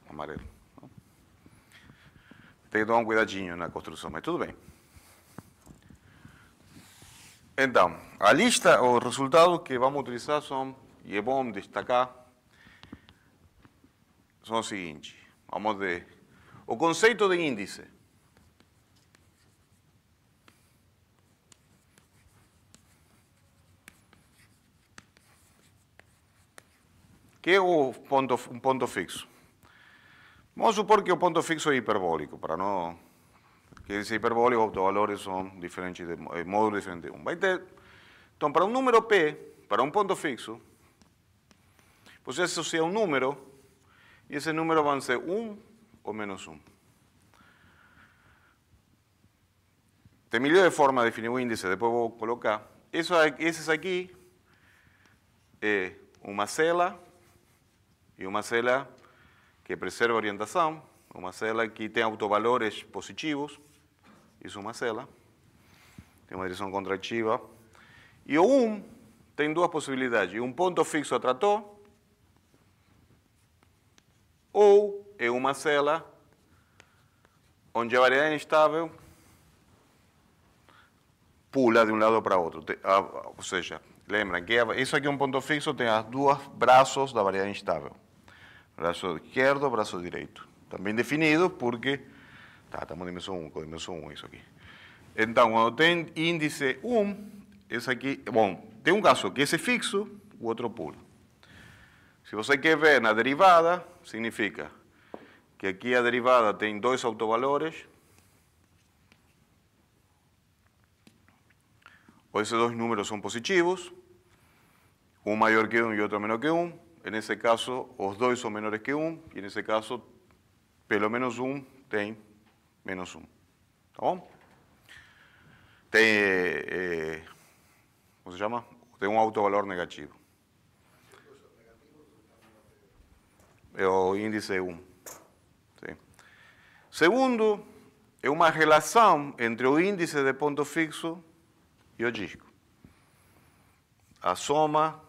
amarelo. Tem que tomar um cuidadinho na construção, mas tudo bem. Então, a lista, os resultados que vamos utilizar são, e é bom destacar, são os seguintes. Vamos de. O conceito de índice. que é o ponto, um ponto fixo. Vamos supor que o ponto fixo é hiperbólico, para não que dice hiperbólico, autovalores son diferentes, de, eh, módulo diferente de 1. Entonces para un número P, para un punto fixo, pues eso sea un número y ese número a ser 1 o menos 1. Te de forma de definir un índice, después voy a colocar. Ese es aquí, una eh, una cela y una cela que preserva orientación, una cela que tiene autovalores positivos, Isso é uma cela Tem uma direção contrativa. E o 1 um tem duas possibilidades. Um ponto fixo atrator ou é uma cela onde a variedade instável pula de um lado para outro. Ah, ou seja, lembra que isso aqui é um ponto fixo, tem as duas braços da variedade instável. Braço esquerdo, braço direito. Também definido porque Está, estamos en dimensión 1, con dimensión 1 eso aquí. Entonces, cuando tem índice 1, es aquí... Bueno, tengo un caso que es fixo, o otro Si Si usted quiere ver la derivada, significa que aquí la derivada tiene dos autovalores, O esos dos números son positivos, Un mayor que 1 y otro menor que 1. en ese caso los dos son menores que 1. Y en ese caso pelo menos 1, tiene menos 1. Um, tá bom? Tem, é, eh, como se chama? Tem um autovalor negativo. É o índice 1. Um. Sim. Segundo, é uma relação entre o índice de ponto fixo e o disco. A soma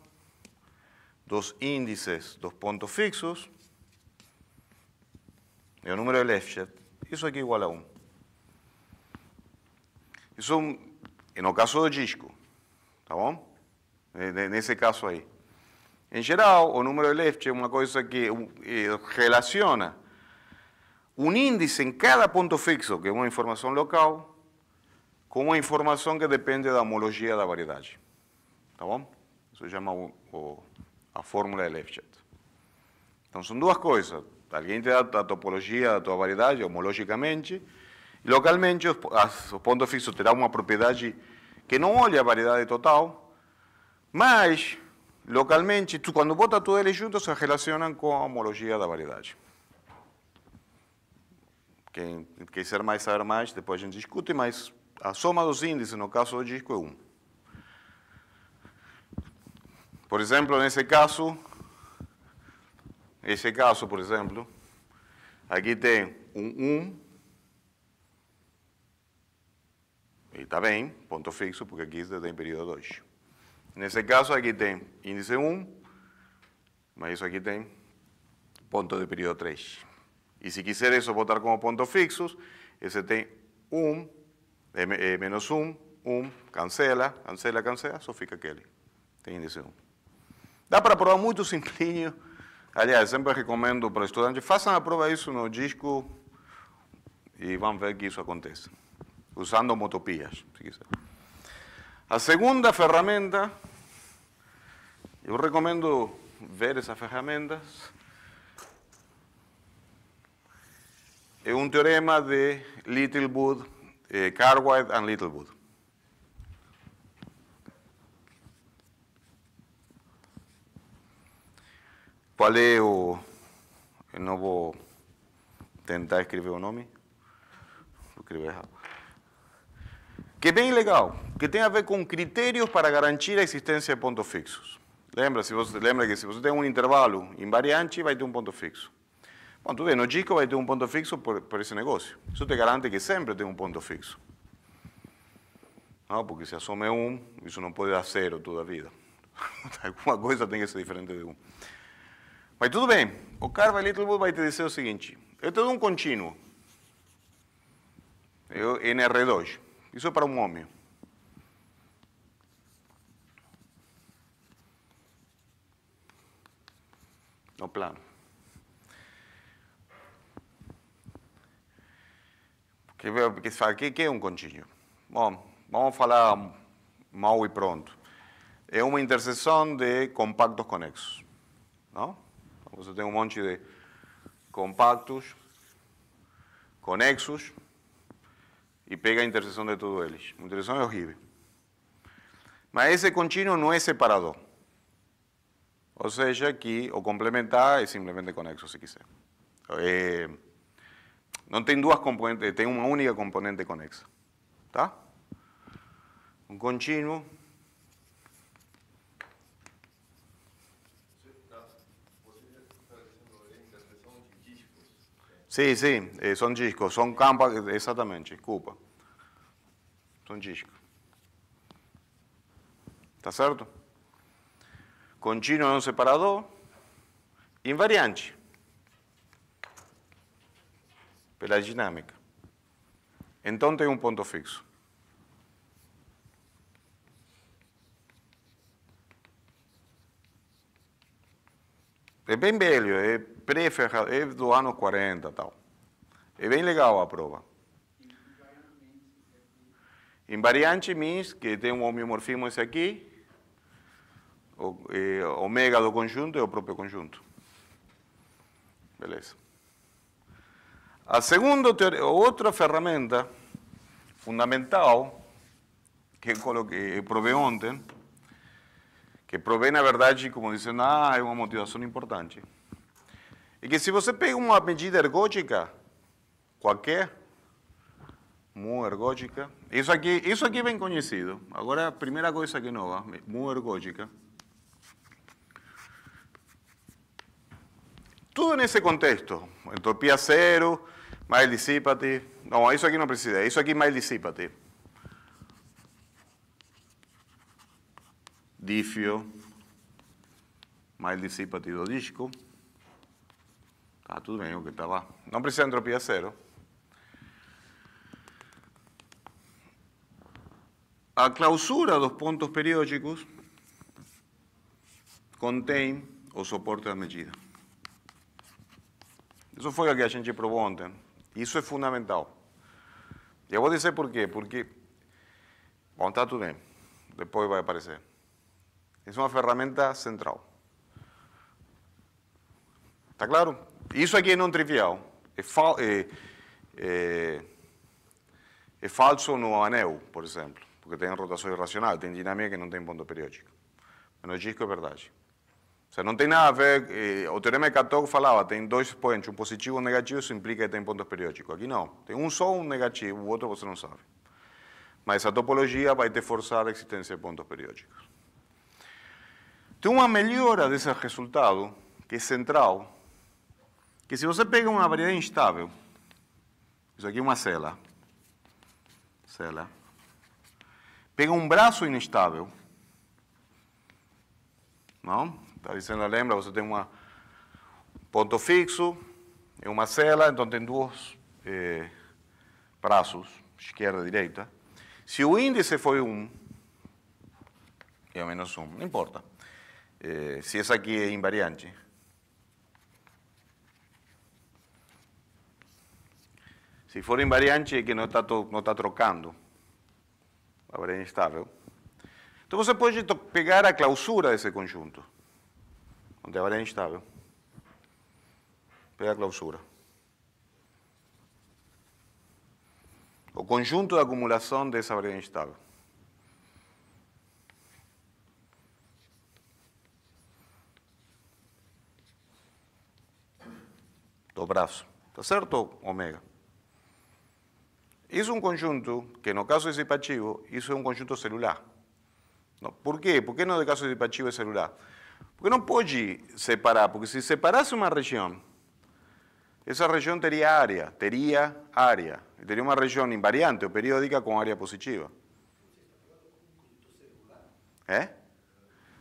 dos índices dos pontos fixos é o número de shift isso aqui é igual a 1. Isso é no caso do disco, tá bom? Nesse caso aí. Em geral, o número de Left é uma coisa que eh, relaciona um índice em cada ponto fixo, que é uma informação local, com uma informação que depende da homologia da variedade. Tá bom? Isso chama o, o, a fórmula de Lefschetz. Então, são duas coisas. Alguém dá a topologia, da tua variedade, homologicamente. Localmente, os, as, os pontos fixos terão uma propriedade que não olha a variedade total, mas, localmente, tu, quando bota tudo ele junto, se relacionam com a homologia da variedade. Quem quiser mais saber mais, depois a gente discute, mas a soma dos índices, no caso do disco, é 1. Por exemplo, nesse caso, esse caso, por exemplo, aqui tem um 1, e está bem, ponto fixo, porque aqui você tem período 2. Nesse caso, aqui tem índice 1, mas isso aqui tem ponto de período 3. E se quiser isso botar como ponto fixo, esse tem 1, é, é, menos 1, 1, cancela, cancela, cancela, só fica aquele. Tem índice 1. Dá para provar muito *laughs* simplinho Aliás, sempre recomendo para estudantes, façam a prova isso no disco e vão ver que isso acontece, usando motopias, se quiser. A segunda ferramenta, eu recomendo ver essas ferramentas, é um teorema de Littlewood, eh, Cartwright and Littlewood. Qual é o. Eu não vou tentar escrever o nome. Vou escrever errado. Que é bem legal, que tem a ver com critérios para garantir a existência de pontos fixos. Lembra, se você, lembra que se você tem um intervalo invariante, vai ter um ponto fixo. Bom, tudo bem, no GICO vai ter um ponto fixo por, por esse negócio. Isso te garante que sempre tem um ponto fixo. Não, porque se assume um, isso não pode dar zero toda a vida. *laughs* Alguma coisa tem que ser diferente de um. Mas tudo bem, o Carvalho Littlewood vai te dizer o seguinte, eu tenho um contínuo, eu, NR2, isso é para um homem. No plano. O que, que é um contínuo? Bom, vamos falar mal e pronto. É uma interseção de compactos conexos. Não? Você tem um monte de compactos, conexos, e pega a interseção de todos eles. A interseção é horrível. Mas esse contínuo não é separado, Ou seja, aqui o complementar é simplesmente conexo, se quiser. É, eh, não tem duas componentes, tem uma única componente conexa. Tá? Um contínuo Sim, sim, eh, são discos, são campos, exatamente, desculpa. São discos. Está certo? Contínuo é um separador invariante pela dinâmica. Então tem um ponto fixo. É bem velho, é pré é do ano 40 tal. É bem legal a prova. Invariante means que tem um homeomorfismo esse aqui, o, é, do conjunto é o próprio conjunto. Beleza. A segunda, outra ferramenta fundamental que eu, é coloquei, eu eh, provei ontem, que provei, na verdade, como dizendo, ah, é uma motivação importante. É que se você pega uma medida ergótica, qualquer, mu ergótica, isso aqui, isso aqui é bem conhecido. Agora, a primeira coisa que é nova, mu ergótica. Tudo nesse contexto, entropia zero, mais dissipate. Não, isso aqui não precisa, isso aqui é mais dissipate. Difio, mais dissipate do disco. Ah, tudo bem, ok, está lá. Não precisa de entropia zero. A clausura dos pontos periódicos contém o suporte da medida. Isso foi o que a gente provou ontem. Isso é fundamental. Eu vou dizer por quê. Porque, bom, está tudo bem. Depois vai aparecer. É uma ferramenta central. Está claro? Isso aqui é não trivial. É, fal, é, é, é falso no anel, por exemplo, porque tem rotação irracional, tem dinâmica que não tem ponto periódico. Mas no disco é verdade. Ou seja, não tem nada a ver. Eh, o teorema de Cató falava, tem dois pontos, um positivo e um negativo, isso implica que tem pontos periódicos. Aqui não. Tem um só, um negativo, o outro você não sabe. Mas a topologia vai te forçar a existência de pontos periódicos. Tem uma melhora desse resultado, que é central, que se você pega uma variedade instável, isso aqui é uma cela, cela, pega um braço instável, não? Está dizendo, lembra, você tem um ponto fixo, é uma cela, então tem dois eh, braços, esquerda e direita. Se o índice foi 1, um, é menos 1, um, não importa. Eh, se essa aqui é invariante, Se for invariante é que não está, não está trocando. A variante estável. Então você pode pegar a clausura desse conjunto, onde a variante estável. Pega a clausura. O conjunto de acumulação dessa variante estável. do braço. Está certo, ômega? hizo un conjunto, que no caso de cipachivo hizo un conjunto celular. ¿No? ¿Por qué? ¿Por qué no de caso de cipachivo es celular? Porque no puede separar, porque si separase una región, esa región tendría área, tendría área, y tendría una región invariante o periódica con área positiva. ¿Eh?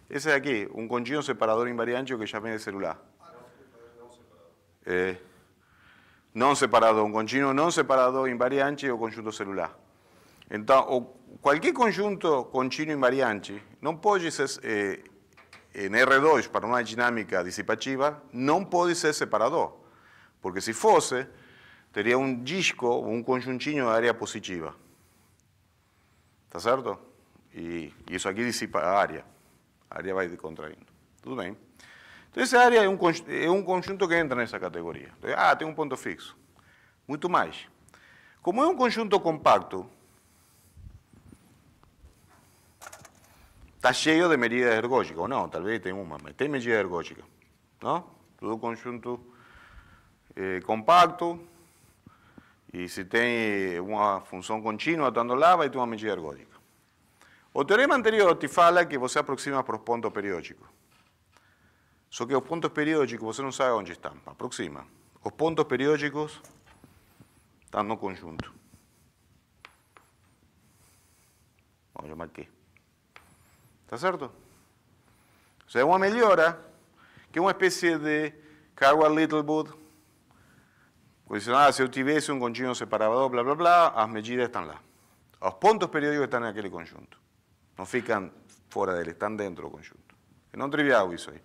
Ese de aquí, un conjunto separador invariante que llamé de celular. Ah, eh, não separado, um contínuo não separado invariante ou conjunto celular. Então, qualquer conjunto contínuo invariante não pode ser, eh, em R2, para uma dinâmica dissipativa, não pode ser separador. Porque se fosse, teria um disco, um conjuntinho de área positiva. está certo? E isso aqui dissipa a área. A área vai contraindo. Tudo bem? Então, essa área é um, é um conjunto que entra nessa categoria. Então, ah, tem um ponto fixo. Muito mais. Como é um conjunto compacto, está cheio de medidas ergógicas, ou não, talvez tem uma, mas tem medida ergógica. Não? Todo conjunto é, compacto, e se tem eh, uma função contínua, tanto lá vai ter uma medida ergódica. O teorema anterior te fala que você aproxima para os pontos periódicos. Sólo que los puntos periódicos usted no sabe dónde están, aproxima. Los puntos periódicos en un conjunto. Bueno, yo marqué. Está O sea, es una mejora que una una especie de Carwell Littlewood. Pois, ah, si eu tivesse un contínuo separador, bla, bla, bla, las medidas están ahí. Los puntos periódicos están en aquel conjunto. No quedan fuera de él, están dentro del conjunto. Es no trivial eso ahí.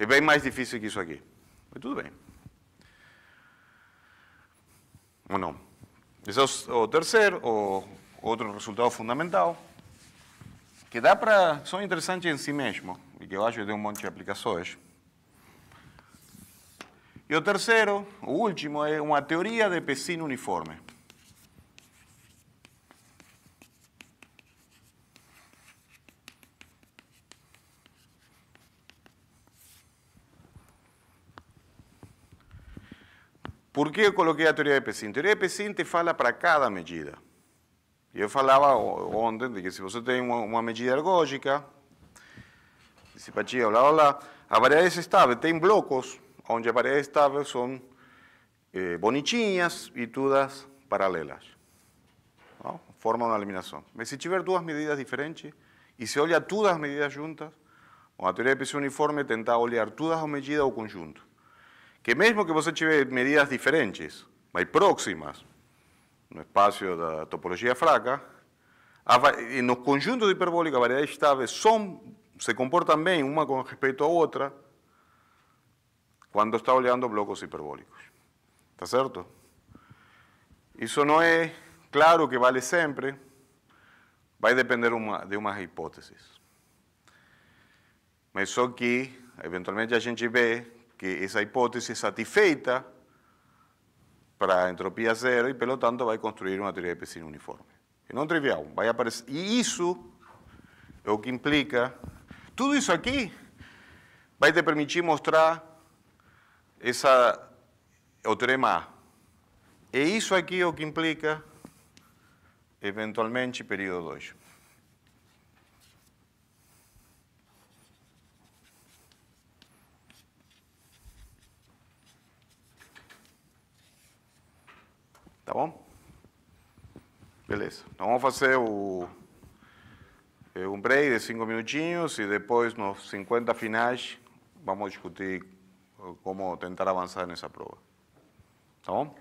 É bem mais difícil que isso aqui. Mas tudo bem. Ou não. Esse é o terceiro, o outro resultado fundamental, que dá para. são interessantes em si mesmo, e que eu acho que tem um monte de aplicações. E o terceiro, o último, é uma teoria de Pessin uniforme. Por que eu coloquei a teoria de Pessin? A teoria de Pessin te fala para cada medida. Eu falava ontem de que se você tem uma, medida ergógica, dissipativa, blá, blá, blá, a variedade estável tem blocos onde a variedade estável são eh, bonitinhas e todas paralelas. Não? Forma uma eliminação. Mas se tiver duas medidas diferentes e se olha todas as medidas juntas, uma teoria de Pessin uniforme tenta olhar todas as medidas ou conjunto que mesmo que você tiver medidas diferentes, mas próximas, no espaço da topologia fraca, nos no conjunto de hiperbólica, a variedade estável são, se comportam bem uma com respeito à outra quando está olhando blocos hiperbólicos. Está certo? Isso não é claro que vale sempre, vai depender uma, de umas hipóteses. Mas só que, eventualmente, a gente vê que esa hipótesis es satisfeita para entropía zero e, pelo tanto, vai construir uma teoria de piscina uniforme. E não trivial. Vai aparecer. E isso é o que implica. Tudo isso aqui vai te permitir mostrar essa, o teorema A. E isso aqui é o que implica, eventualmente, período 2. Tá bom? Beleza. Então, vamos fazer o, eh, um break de cinco minutinhos e depois, nos 50 finais, vamos discutir eh, como tentar avançar nessa prova. Tá bom?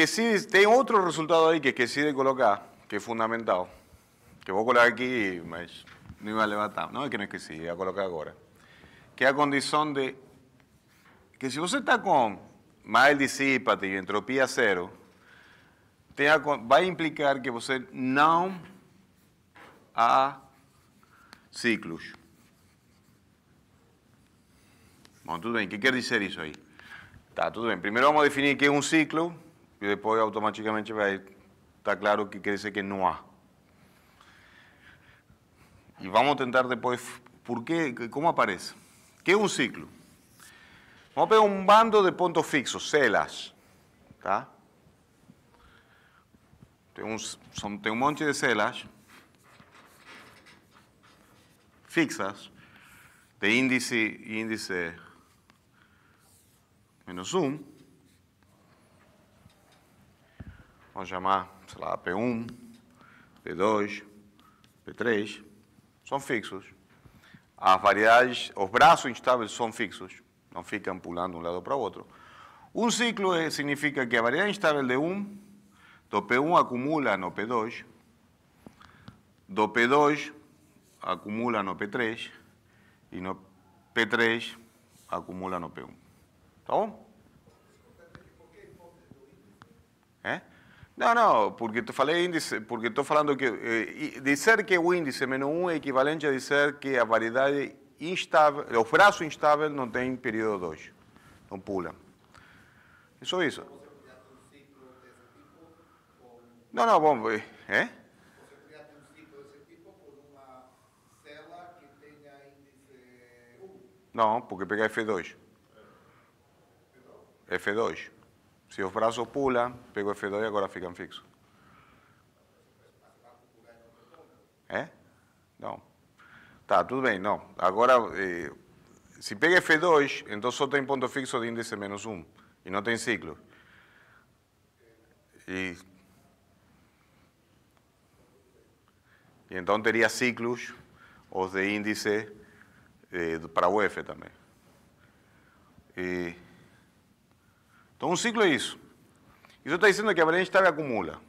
que sí, tiene otro resultado ahí que sí de colocar, que es fundamental, que voy a colocar ni mas iba a levantar. No es que no sí, voy a colocar ahora. Que es a condición de que si usted está con mal mais y entropía cero, va a, implicar que usted no ha ciclos. Bueno, tudo bien, ¿qué quiere decir eso ahí? Está tú bien. Primero vamos a definir qué es un ciclo y después automáticamente pues, está claro que quiere que no ha Y vamos tentar después por qué cómo aparece. ¿Qué es un ciclo? Vamos a pegar un bando de puntos fixos, celas, Tengo un monte de celas fixas, de índice, índice menos 1, vamos chamar, sei lá, P1, P2, P3, são fixos. As variedades, os braços instáveis são fixos, não ficam pulando de um lado para o outro. Um ciclo é, significa que a variedade instável de 1, do P1 acumula no P2, do P2 acumula no P3 e no P3 acumula no P1. Tá bom? É? Não, não, porque tu falei índice, porque estou falando que eh, dizer que o índice menos 1 é equivalente a dizer que a variedade instável, o braço instável não tem período 2, não pula. É só isso. Não, não, bom, eh, é? Não, porque pegar F2. F2. Se os braços pulam, pego F2 e agora ficam fixos. É? Não. Tá, tudo bem, não. Agora, eh, se pega F2, então só tem ponto fixo de índice menos 1 e não tem ciclo. E, e então teria ciclos os de índice eh, para o F também. E, Então, um ciclo é isso. Isso está dizendo que a Belém estava acumula.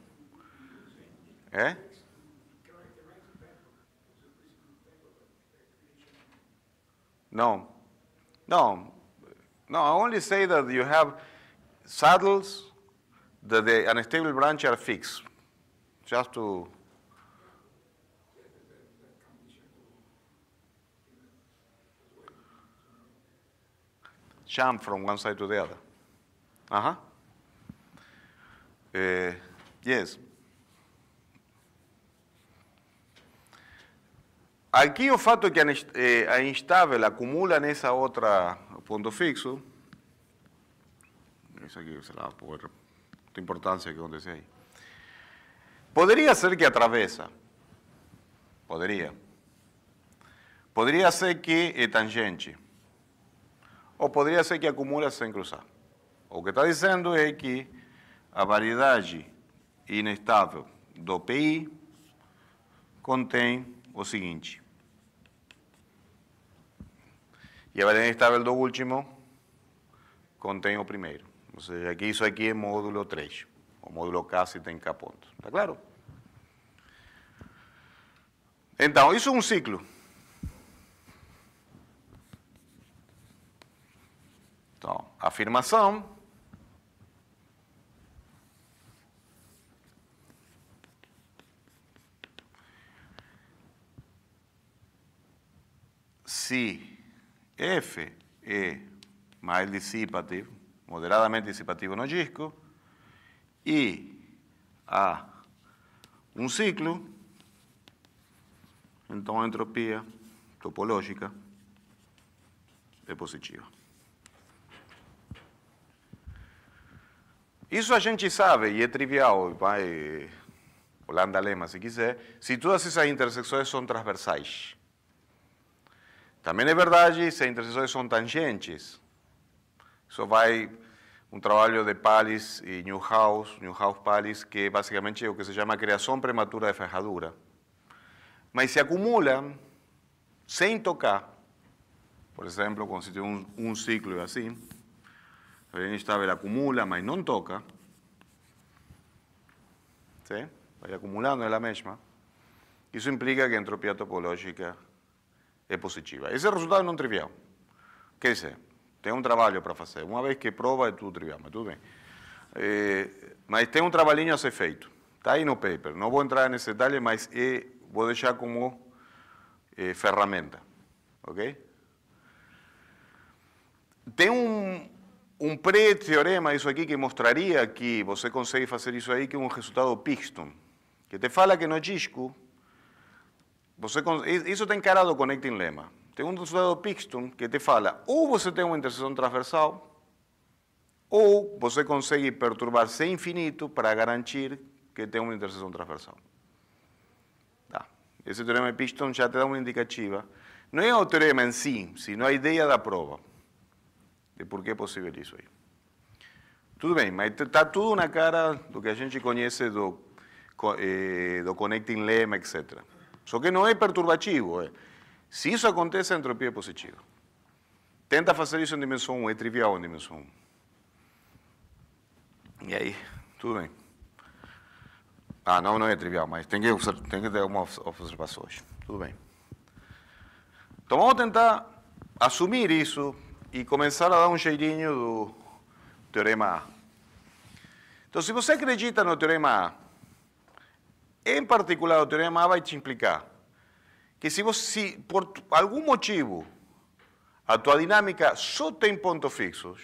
É? No. No. No, I only say that you have saddles that the unstable branch are fixed. Just to jump from one side to the other. Uh-huh. Uh, yes. Aqui o fato é que é, a instável acumula nessa outra ponto fixo, isso aqui, sei lá, por importância que acontece aí, poderia ser que atravessa, poderia. Poderia ser que é tangente, ou poderia ser que acumula sem cruzar. O que está dizendo é que a variedade inestável do PI contém o seguinte. E a variedade inestável do último contém o primeiro. Ou seja, aqui isso aqui é módulo 3. O módulo K se tem K pontos. Está claro? Então, isso é um ciclo. Então, afirmação si F é mais dissipativo, moderadamente dissipativo no disco, e A um ciclo, então a entropia topológica é positiva. Isso a gente sabe, e é trivial, vai Holanda-Lema se quiser, se todas essas intersecções são transversais. es verdad verdad se son son son tangentes. va hay un trabajo de Pallis y Newhouse, Newhouse-Pallis, que básicamente es lo que se llama creación prematura de fajadura. Pero se acumula sin tocar, por ejemplo, cuando se tiene un un ciclo así, está Bienestar acumula, pero no toca, ¿sí? Va acumulando la mesma, Eso implica que entropía topológica é positiva. Esse resultado não é trivial. Quer dizer, tem um trabalho para fazer. Uma vez que prova, é tudo trivial, mas tudo bem. É, mas tem um trabalhinho a ser feito. Está aí no paper. Não vou entrar nesse detalhe, mas é, vou deixar como é, ferramenta. Ok? Tem um, um pré-teorema, isso aqui, que mostraria que você consegue fazer isso aí, que é um resultado Pixton, que te fala que no disco você, isso tem cara do Connecting Lema. Tem um resultado Pixton que te fala, ou você tem uma interseção transversal, ou você consegue perturbar sem infinito para garantir que tem uma interseção transversal. Tá. Esse teorema de Pixton já te dá uma indicativa. Não é o teorema em si, sino a ideia da prova, de por que é possível isso aí. Tudo bem, mas está tudo na cara do que a gente conhece do, eh, do Connecting Lema, etc. Só que não é perturbativo. É. Eh. Se isso acontece, a entropia é positiva. Tenta fazer isso em dimensão 1, é trivial em dimensão 1. E aí, tudo bem. Ah, não, não é trivial, mas tem que, tem que ter algumas observações. Tudo bem. Então vamos tentar assumir isso e começar a dar um cheirinho do teorema A. Então, se você acredita no teorema A, em particular, o teorema de vai implica que se, você, se por algum motivo a tua dinâmica só tem pontos fixos,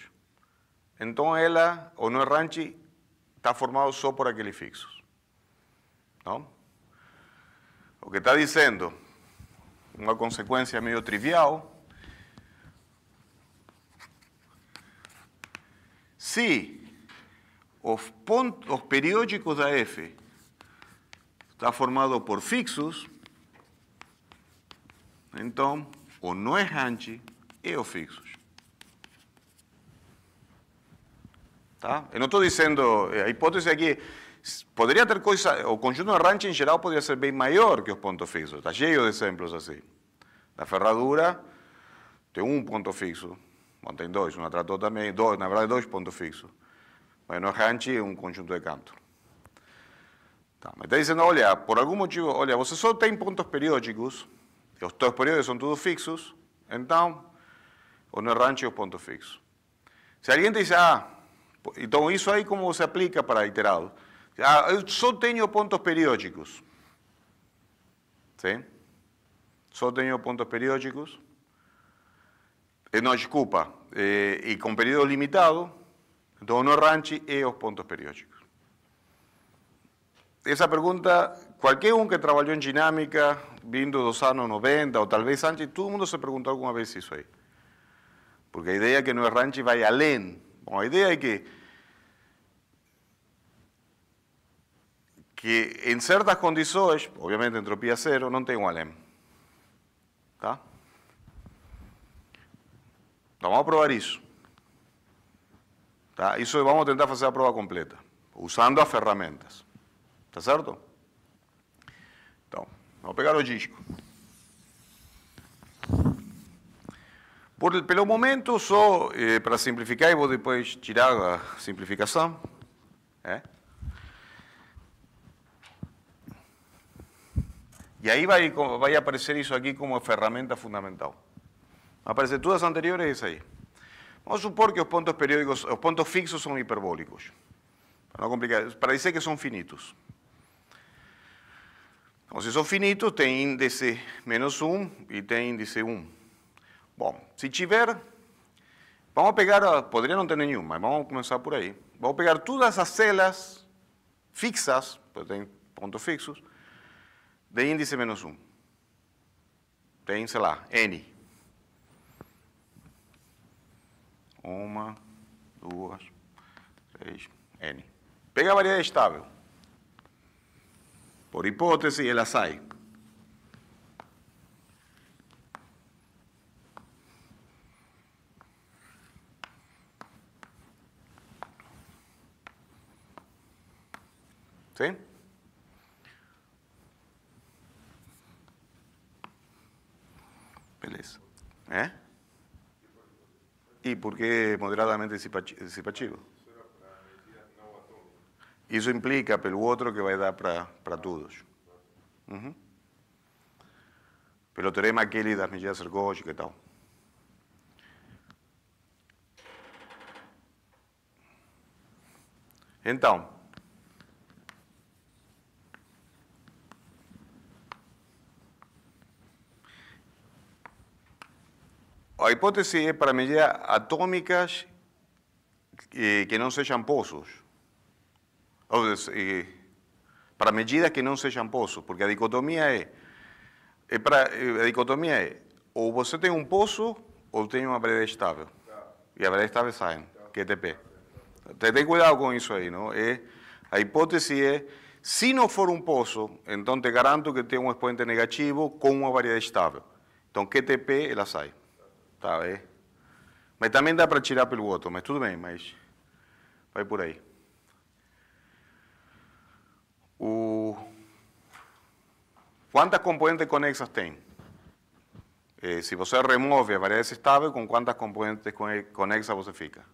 então ela, não é errante, está formado só por aqueles fixos. Não? O que está dizendo, uma consequência meio trivial, se os, pontos, os periódicos da F está formado por fixos, então o não errante e os fixos. Tá? Eu não estou dizendo, eh, a hipótese aqui, poderia ter coisa, o conjunto de em geral poderia ser bem maior que os pontos fixos, está cheio de exemplos assim. A ferradura tem um ponto fixo, bom, tem dois, um atrator também, dois, na verdade dois pontos fixos. Mas no errante é um conjunto de cantos. Tá, me está dizendo olha, por algum motivo, olha, você só tem pontos periódicos, e os teus períodos são todos fixos, então, o no rancho os pontos fixos Se alguém diz, ah, então isso aí como se aplica para iterado? Ah, eu só tenho pontos periódicos. Sim? Só tenho pontos periódicos. E, eh, não, desculpa, e, eh, e com período limitado, então o no rancho é os pontos periódicos essa pergunta, qualquer um que trabalhou em dinâmica, vindo dos anos 90 ou talvez antes, todo mundo se perguntou alguma vez isso aí. Porque a ideia é que no rancho vai além. Bom, a ideia é que, que em certas condições, obviamente entropia zero, não tem um além. Tá? vamos provar isso. Tá? Isso vamos tentar fazer a prova completa, usando as ferramentas. Tá certo? Então, vamos pegar o disco. Por, pelo momento, só eh, para simplificar, e vou depois tirar a simplificação. É? E aí vai, vai aparecer isso aqui como ferramenta fundamental. aparece todas as anteriores e isso aí. Vamos supor que os pontos periódicos, os pontos fixos são hiperbólicos. Para não complicar, para dizer que são finitos. Então, se são finitos tem índice menos 1 e tem índice 1. Bom, se tiver, vamos pegar, poderia não ter nenhum, mas vamos começar por aí. Vamos pegar todas as celas fixas, tem pontos fixos, de índice menos 1. Tem, sei lá, N. Uma, duas, três, N. Pega a variedade estável. Por hipótesis, el ASAI. ¿Sí? Beleza. ¿Eh? ¿Y por qué moderadamente cipachivo. Isso implica, pelo outro, que vai dar para todos. Uhum. Pelo teorema aquele das medidas ergógicas e tal. Então, a hipótese é para medidas atômicas eh, que não sejam poços para medidas que não sejam poços, porque a dicotomia é, é para eh, a dicotomia é ou você tem um poço ou tem uma parede estável. E a parede estável sai, QTP. Então, tem cuidado com isso aí, não? É, a hipótese é, se não for um poço, então te garanto que tem um expoente negativo com uma variedade estável. Então QTP ela sai. Tá, é? Mas também dá para tirar pelo outro, mas tudo bem, mas vai por aí. ¿Cuántas componentes conexas tem? Eh, se você remove a variedade estável, com quantas componentes conexas você fica?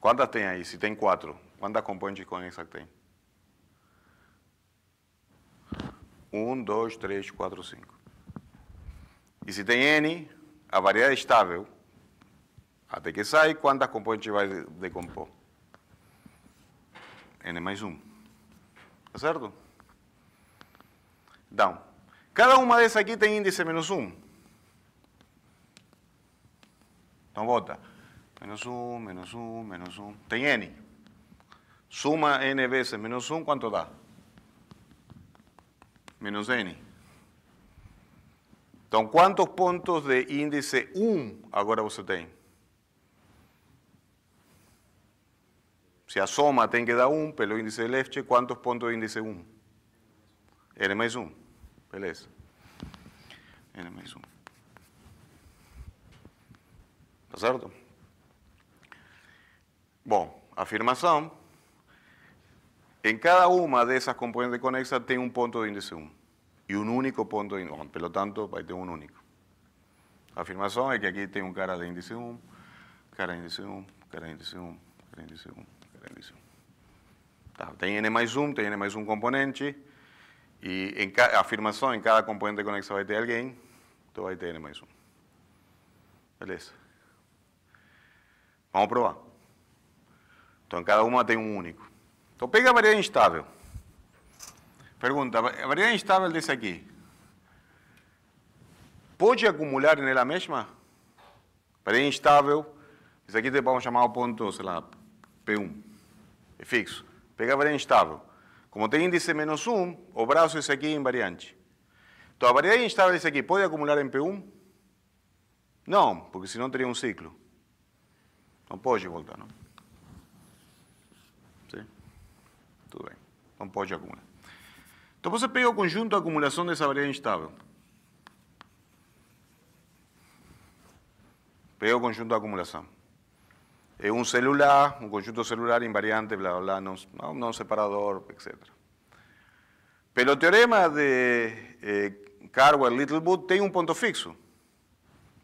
Quantas tem aí? Se tem quatro, quantas componentes conexas tem? Um, dois, três, quatro, cinco. E se tem N, a variedade estável, até que sai, quantas componentes vai decompor? n más 1. ¿Está certo? Down. Cada de esas aquí tiene índice menos 1. Entonces, vota. Menos 1, menos 1, menos 1. Tem n. Suma n veces menos 1, ¿cuánto da? Menos n. Entonces, ¿cuántos puntos de índice 1 ahora usted tiene? Se asoma, tem que dar 1 pelo índice de Lefche. Quantos pontos do índice 1? N mais 1. Beleza. N mais 1. Está certo? Bom, afirmação. Em cada uma dessas componentes conexas tem um ponto de índice 1. E um único ponto de índice 1. Pelo tanto, vai ter um único. A afirmação é que aqui tem um cara de índice 1, cara de índice 1, cara de índice 1, cara de índice 1. Tá, tem N mais um, tem N mais um componente, e em a afirmação em cada componente conexão vai ter alguém, então vai ter N mais um. Beleza? Vamos provar. Então, cada uma tem um único. Então, pega a variedade instável. Pergunta, a variedade instável desse aqui, pode acumular nela mesma? Variedade instável, isso aqui vamos chamar o ponto, sei lá, P1 é fixo. Pega a variedade instável. Como tem índice menos 1, o braço esse aqui é invariante. Então, a variedade instável desse aqui pode acumular em P1? Não, porque senão teria um ciclo. Não pode voltar, não. Sim? Tudo bem. Não pode acumular. Então, você pega o conjunto de acumulação dessa variedade instável. Pega o conjunto de acumulação. Es eh, un celular, un conjunto celular invariante, bla, bla, bla, no, no separador, etc. Pero el teorema de eh, Little Littlewood tiene un punto fixo.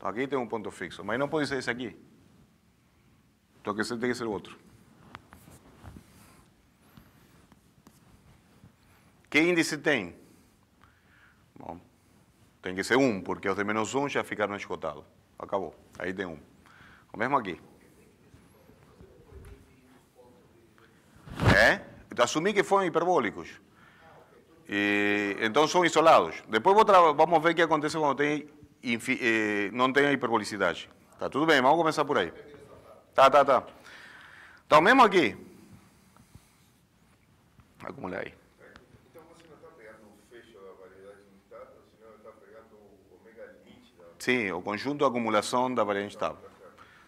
Aquí tengo un punto fixo, mas no puede ser ese aquí. Tiene que que ser otro. ¿Qué índice tiene? Bom, que ser 1, porque los de menos 1 ya já ficaram Acabó, ahí tengo un. Lo mismo aquí. ¿eh? Asumí que foram hiperbólicos. E, então são isolados. Depois vamos ver o que acontece quando tem, eh, não tem hiperbolicidade. Tá tudo bem, vamos começar por aí. Tá, tá, tá. Então, mesmo aqui. Acumula ah, aí. Então você não está pegando o fecho da variedade instável, senão está pegando o ômega limite. Sim, o conjunto de acumulação da variedade instável.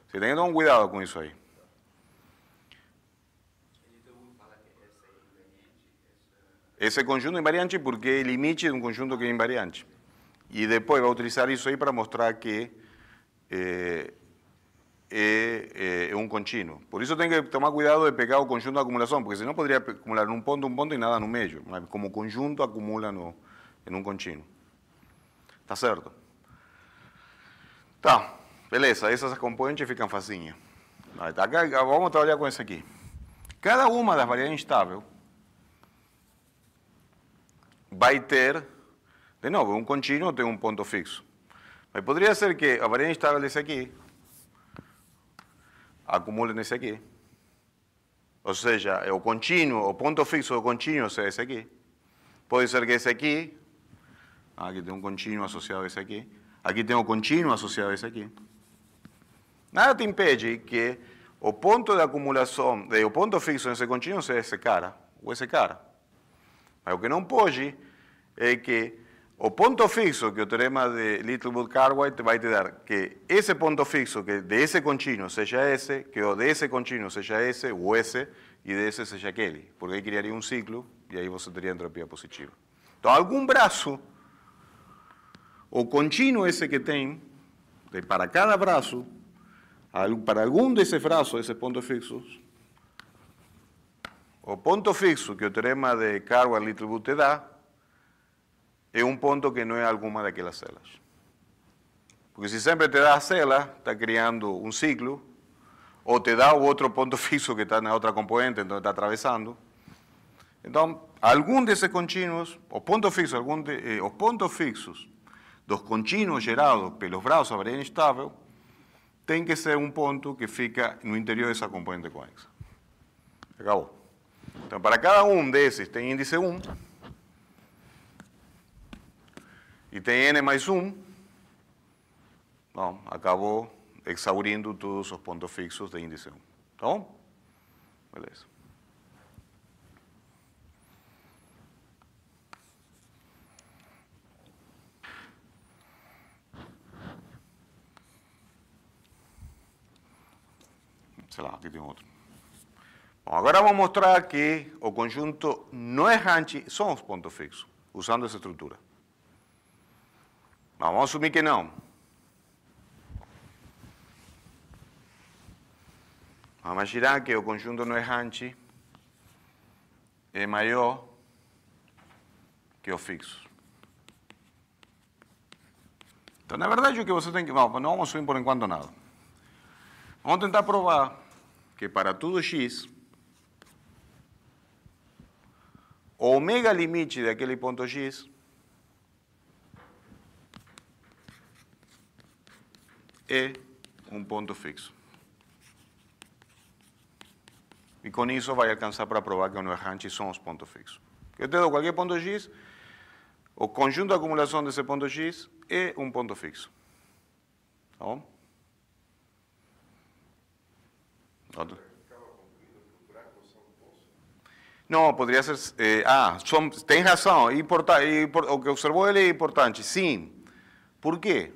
Você tem que tomar um cuidado com isso aí. Esse conjunto invariante porque é limite de um conjunto que é invariante. E depois vai utilizar isso aí para mostrar que é, é, é, um contínuo. Por isso tem que tomar cuidado de pegar o conjunto de acumulação, porque senão poderia acumular num ponto, um ponto e nada no meio. como conjunto acumula no, em um contínuo. está certo? Tá, beleza. Essas componentes ficam facinhas. vamos trabalhar com isso aqui. Cada uma das variáveis instáveis vai ter, de novo, um contínuo tem um ponto fixo. Mas poderia ser que a variante estável desse aqui acumule nesse aqui. Ou seja, o contínuo, o ponto fixo do contínuo seja esse aqui. Pode ser que esse aqui, ah, aqui tem um contínuo associado a esse aqui, aqui tem um contínuo associado a esse aqui. Nada te impede que o ponto de acumulação, o ponto fixo nesse contínuo seja esse cara, ou esse cara. Mas o que não pode é que o ponto fixo que o teorema de Littlewood Cartwright vai te dar, que esse ponto fixo que de esse contínuo seja esse, que o de esse contínuo seja esse, ou esse, e desse seja aquele, porque aí criaria um ciclo e aí você teria entropia positiva. Então, algum braço, o contínuo esse que tem, de para cada braço, para algum desses braços, esses pontos fixos, o ponto fixo que o teorema de Carwell Littlewood te dá é um ponto que não é alguma daquelas celas. Porque se sempre te dá a está criando um ciclo, ou te dá o outro ponto fixo que está na outra componente, então está atravessando. Então, algum desses contínuos, o ponto fixo, algum de, eh, os pontos fixos dos contínuos gerados pelos braços da variedade instável, tem que ser um ponto que fica no interior dessa componente conexa. Acabou. Entonces, para cada un de esos tiene índice 1 y tem n más 1, no, acabou exauriendo todos os puntos fixos de índice 1. ¿Está bien? Beleza. Sei lá, aqui tem outro. Bom, agora vamos mostrar que o conjunto não é range, são os pontos fixos, usando essa estrutura. Mas vamos assumir que não. Vamos imaginar que o conjunto não é range, é maior que o fixo. Então, na verdade, o que você tem que... Bom, não vamos assumir por enquanto nada. Vamos tentar provar que para tudo x, o limite limite daquele ponto x é um ponto fixo. E com isso vai alcançar para provar que o Neverrange são os pontos fixos. Eu te dou qualquer ponto x, o conjunto de acumulação desse ponto x é um ponto fixo. Tá bom? Outro. No, podría ser. Eh, ah, son, razón, lo o que observó él es importante. Sí. Por qué?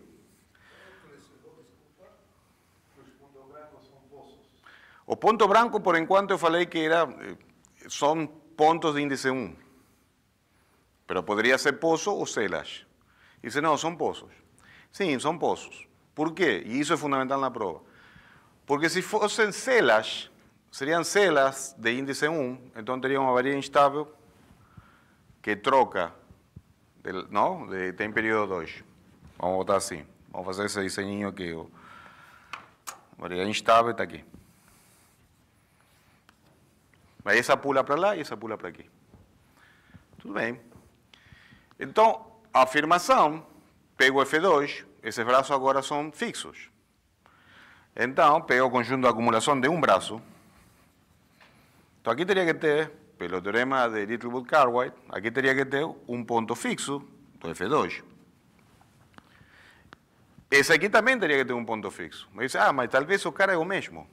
O punto blanco, por cuanto yo falei que era, eh, son puntos de índice 1. Pero podría ser pozo o celas. Dice, no, son pozos. Sí, son pozos. Por qué? Y eso es fundamental en la prueba. Porque si fuesen celas, seriam celas de índice 1, então teria uma varia instável que troca, não? De, tem período 2. Vamos botar assim. Vamos fazer esse desenho aqui. O, varia instável está aqui. aí essa pula para lá e essa pula para aqui. Tudo bem. Então, a afirmação, pego F2, esses braços agora são fixos. Então, pego o conjunto de acumulação de um braço, Entonces, aquí tendría que tener, pelo teorema de Littlewood-Cartwright, aquí tendría que tener un punto fixo de F2. Ese aquí también tendría que tener un punto fixo. me dice, ah, tal vez vez cara es lo mismo.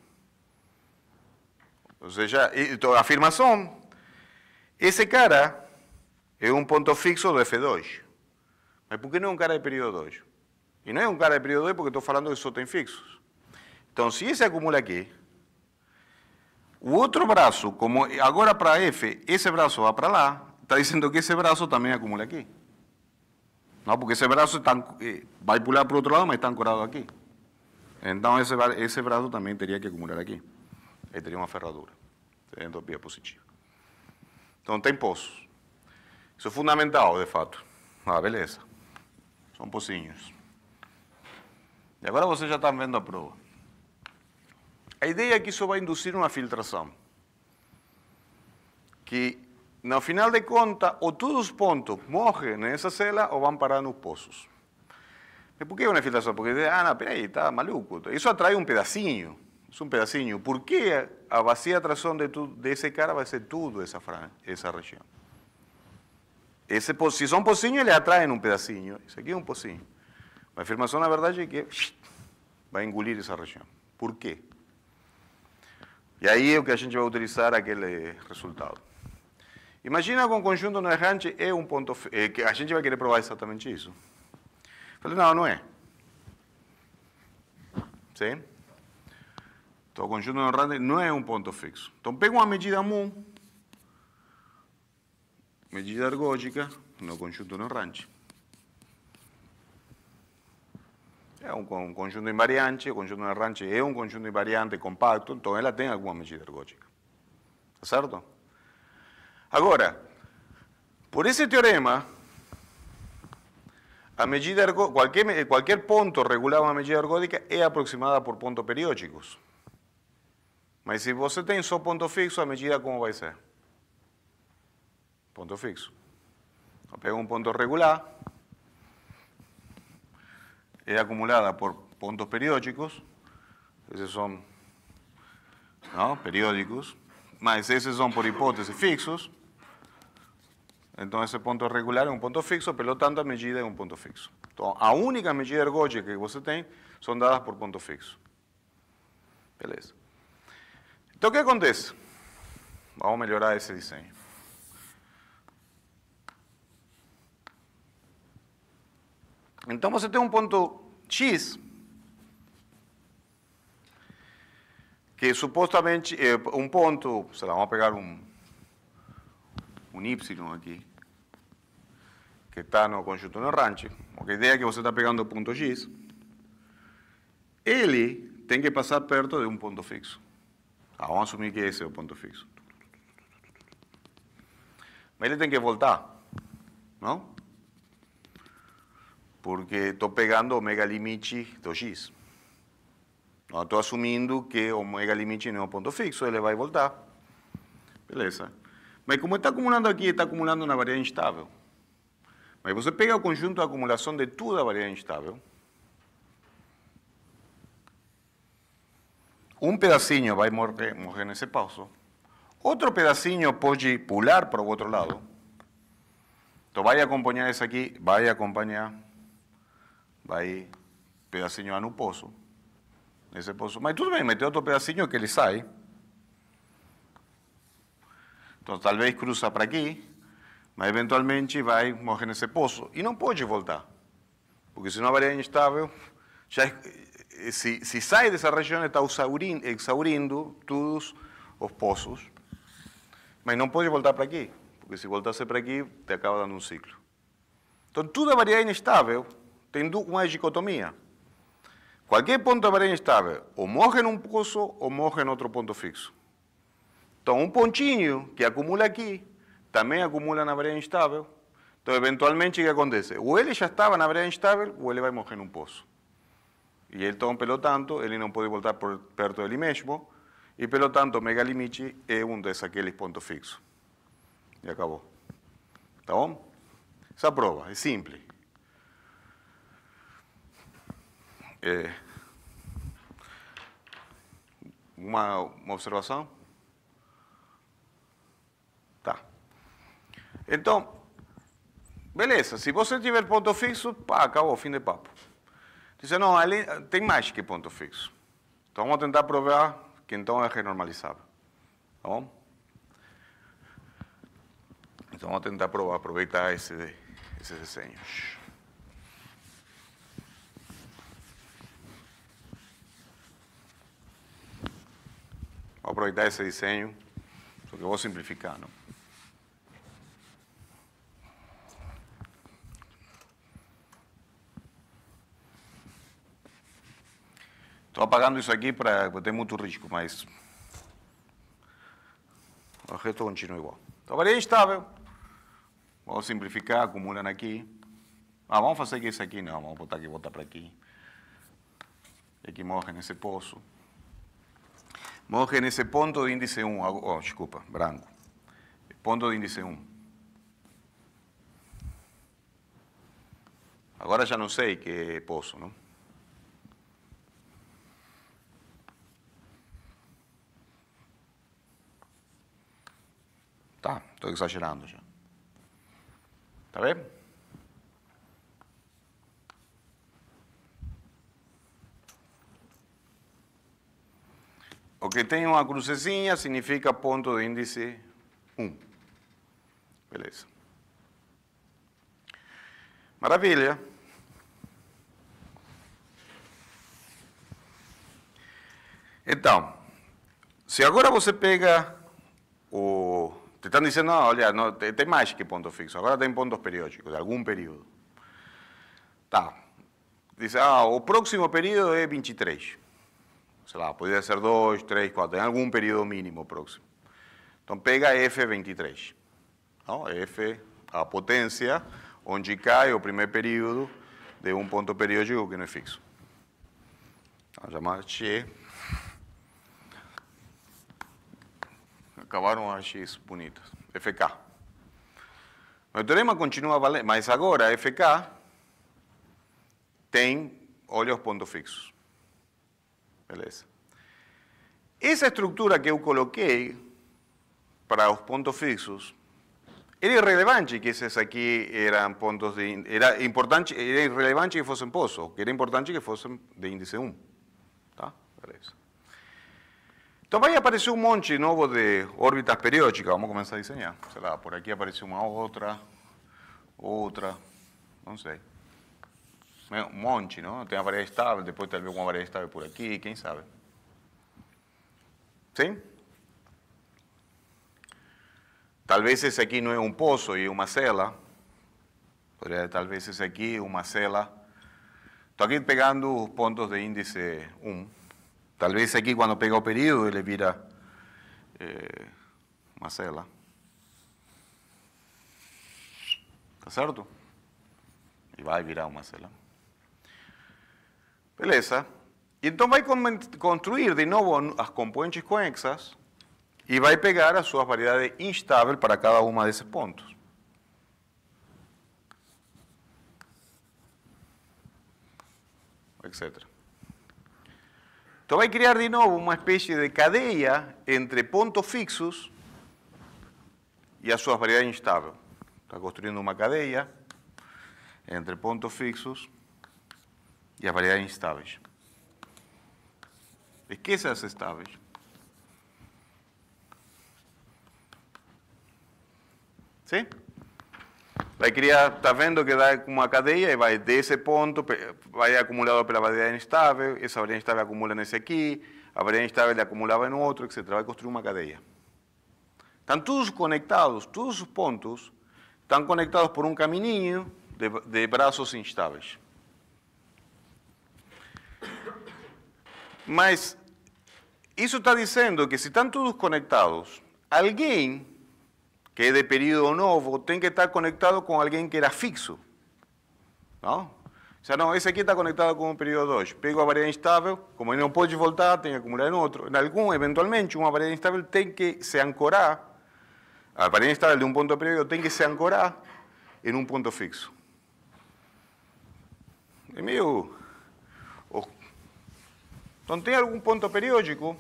entonces ya y toda ese cara es un punto fixo de F2. por qué no es un cara de periodo 2? Y no es un cara de periodo 2 porque estoy hablando de só fixos. Entonces, se acumula aquí, O outro braço, como agora para F, esse braço vai para lá, está dizendo que esse braço também acumula aqui. Não, porque esse braço está, eh, vai pular para o outro lado, mas está ancorado aqui. Então, esse, esse braço também teria que acumular aqui. Aí teria uma ferradura, seria entropia positiva. Então, tem poços. Isso é fundamental, de fato. Ah, beleza. São pocinhos. E agora vocês já estão vendo a prova. A ideia es que va a inducir una filtración Que, no final de conta, o todos os pontos morrem nessa o ou vão parar nos poços. pozos. por qué una filtración? Porque, ah, espera ahí, está maluco. Eso atrae un pedacinho, isso un um pedacinho. Por que a vacía atracción de ese cara cara a ser todo esa región? região? son se são pocinhos, un atraem um pedacinho. Isso aqui é um pocinho. la afirmação, na verdade, é que a engolir esa región. Por qué? E aí é o que a gente vai utilizar aquele resultado. Imagina que um conjunto não errante é um ponto... É, que a gente vai querer provar exatamente isso. Falei, não, não é. Sim? Então, o conjunto não errante não é um ponto fixo. Então, pega uma medida mu, medida ergógica, no conjunto não errante. É um, conjunto invariante, o conjunto errante é um conjunto invariante compacto, então ela tem alguma medida ergótica. certo? Agora, por esse teorema, a medida qualquer, qualquer ponto regular a medida ergódica é aproximada por pontos periódicos. Mas se você tem só ponto fixo, a medida como vai ser? Ponto fixo. Eu pego um ponto regular, es acumulada por puntos periódicos, esos son ¿no? periódicos, más esos son por hipótesis fixos, entonces esse ponto regular é um ponto fixo, pelo tanto a medida é um ponto fixo. a única medida ergótica que você tem são dadas por ponto fixo. Beleza. Então, o que acontece? Vamos melhorar esse diseño. Então, você tem um ponto X, que supostamente é um ponto, sei lá, vamos pegar um, um Y aqui, que está no conjunto no Norranche, a ideia é que você está pegando o ponto X, ele tem que passar perto de um ponto fixo. Ah, vamos assumir que esse é o ponto fixo. Mas ele tem que voltar, não? porque estou pegando ômega limite do x. Estou assumindo que o ômega limite não é um ponto fixo, ele vai voltar. Beleza. Mas como está acumulando aqui, está acumulando na variável instável. Mas você pega o conjunto de acumulação de toda a instável. Um pedacinho vai morrer, morrer nesse pauso, Outro pedacinho pode pular para o outro lado. Então vai acompanhar isso aqui, vai acompanhar vai pedacinho lá no poço. Nesse poço. Mas tudo bem, meteu outro pedacinho que ele sai. Então, talvez cruza para aqui, mas eventualmente vai morrer nesse poço. E não pode voltar, porque se não a maré instável já se, se, sai dessa região, está exaurindo, eh, exaurindo, todos os poços. Mas não pode voltar para aqui, porque se voltasse para aqui, te acaba dando um ciclo. Então, tudo a variedade instável tem uma dicotomia. Qualquer ponto de parede estável, ou morre num poço, ou morre em outro ponto fixo. Então, um pontinho que acumula aqui, também acumula na parede instável. Então, eventualmente, o que acontece? Ou ele já estava na parede instável, ou ele vai morrer num poço. E ele então, pelo tanto, ele não pode voltar por, perto dele mesmo, e pelo tanto, o megalimite é um daqueles pontos fixos. E acabou. Tá bom? Essa prova é simples. É, uma, uma observação? Tá. Então, beleza, se você tiver ponto fixo, pá, acabou, fim de papo. Diz, não, ali, tem mais que ponto fixo. Então, vamos tentar provar que então é renormalizável. Tá bom? Então, vamos tentar provar, aproveitar esse, esses desenhos. Vou aproveitar esse desenho, só que vou simplificar, não? Estou apagando isso aqui para ter muito risco, mas o resto continua igual. Então, varia estável. Vou simplificar, acumulando aqui. Ah, vamos fazer isso aqui? Não, vamos botar aqui, botar para aqui. E aqui morre nesse poço modo que nesse ponto de índice 1, oh, desculpa, branco, ponto de índice 1. Agora já não sei que posso, não? Tá, estou exagerando já. Tá vendo? O que tem uma cruzezinha significa ponto de índice 1. Beleza. Maravilha. Então, se agora você pega o. Te estão dizendo, não, ah, olha, não, tem mais que ponto fixo, agora tem pontos periódicos, de algum período. Tá. Diz, ah, o próximo período é 23 sei lá, podia ser 2, 3, 4, em algum período mínimo próximo. Então pega F23, não? F, a potência, onde cai o primeiro período de um ponto periódico que não é fixo. Vamos chamar X. Acabaram as X bonitas. FK. O teorema continua valendo, mas agora FK tem, olha os pontos fixos. Esa estructura que yo coloquei para los puntos fixos era irrelevante que esses aquí eran puntos de era importante era irrelevante que fuesen que era importante que fuesen de índice 1. Um, tá? Beleza. un vai um monte novo de órbitas periódicas, vamos a comenzar a diseñar, por aquí apareció uma otra, outra, não sei. Monchi, ¿no? Tengo Tem a estable. tal vez vez, una por aquí. ¿Quién sabe? ¿Sí? Tal vez, ese aquí no es un pozo y una cela. Tal vez, ese aquí, una cela. Estoy aquí pegando puntos de índice 1. vez, aquí, cuando pega el periodo, le vira eh, una cela. cierto? Y va a virar una cela. Beleza. entonces va a construir de nuevo las componentes conexas y va a pegar a sus variedades instables para cada esos puntos, puntos entonces va a crear de nuevo una especie de cadena entre puntos fixos y a sus variedades instables Está construyendo una cadena entre puntos fixos e a variedade instáveis. Esqueça as estáveis. Sim? Vai criar, está vendo que dá uma cadeia e vai desse ponto, vai acumulado pela variedade instável, essa variedade instável acumula nesse aqui, a variedade instável acumulava em outro, etc. Vai construir uma cadeia. Estão todos conectados, todos os pontos estão conectados por um caminho de, de braços instáveis. Mas isso está dizendo que se estão todos conectados, alguém que é de período novo tem que estar conectado com alguém que era fixo. Não? Ou seja, não, esse aqui está conectado com o período 2. Pego a variedade instável, como ele não pode voltar, tem que acumular em outro. Em algum, eventualmente, uma variedade instável tem que se ancorar, a variedade instável de um ponto período tem que se ancorar em um ponto fixo. É meio Donde tem algum ponto periódico,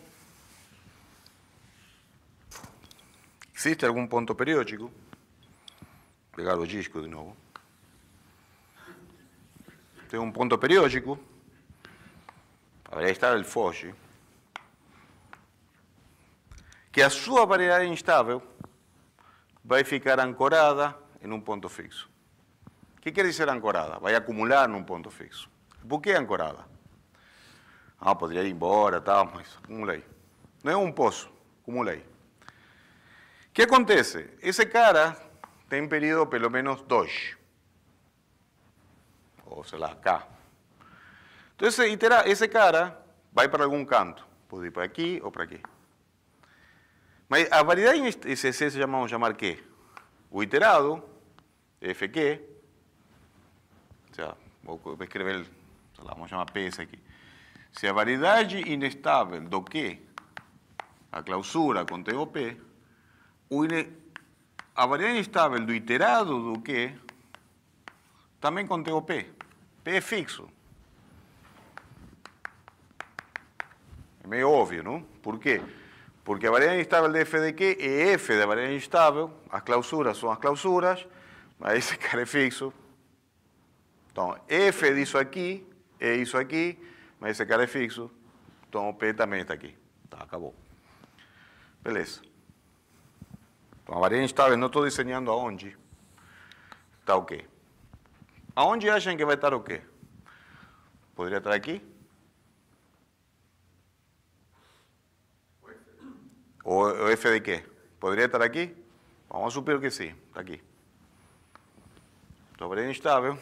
existe algún punto periódico, pegar o disco de nuevo. Tengo un punto periódico, aí está el Foge, que a sua variedade instável a ficar ancorada en un punto fixo. ¿Qué quiere decir dizer ancorada? Vai acumular en un punto fixo. Por qué ancorada? Ah, podría pues ir embora, tal, mas acumula aí. Não é um poço, acumula aí. O que acontece? Ese cara tem de pelo menos dois. Ou la lá, Entonces, ese cara va cara ir para algún canto. Puede ir para aquí o para aquí. a variedad em ICC este, se llama, vamos chamar ¿qué? O iterado, FQ, O sea, voy a escribir vamos chamar PS aqui. Se a é variedade inestável do Q, a clausura contém o P, a variedade inestável do iterado do Q também contém o P. P é fixo. É meio óbvio, não? Por quê? Porque a variedade instável de f de q é f da variedade instável, as clausuras são as clausuras, mas esse cara é fixo. Então, f disso aqui é isso aqui, mas esse cara é fixo, então o P também está aqui. Tá, acabou. Beleza. Então, a variável tá instável, não estou desenhando aonde. Está o quê? Aonde acham que vai estar o quê? Poderia estar aqui? O F de quê? Poderia estar aqui? Vamos supor que sim, está aqui. Então, a variável instável,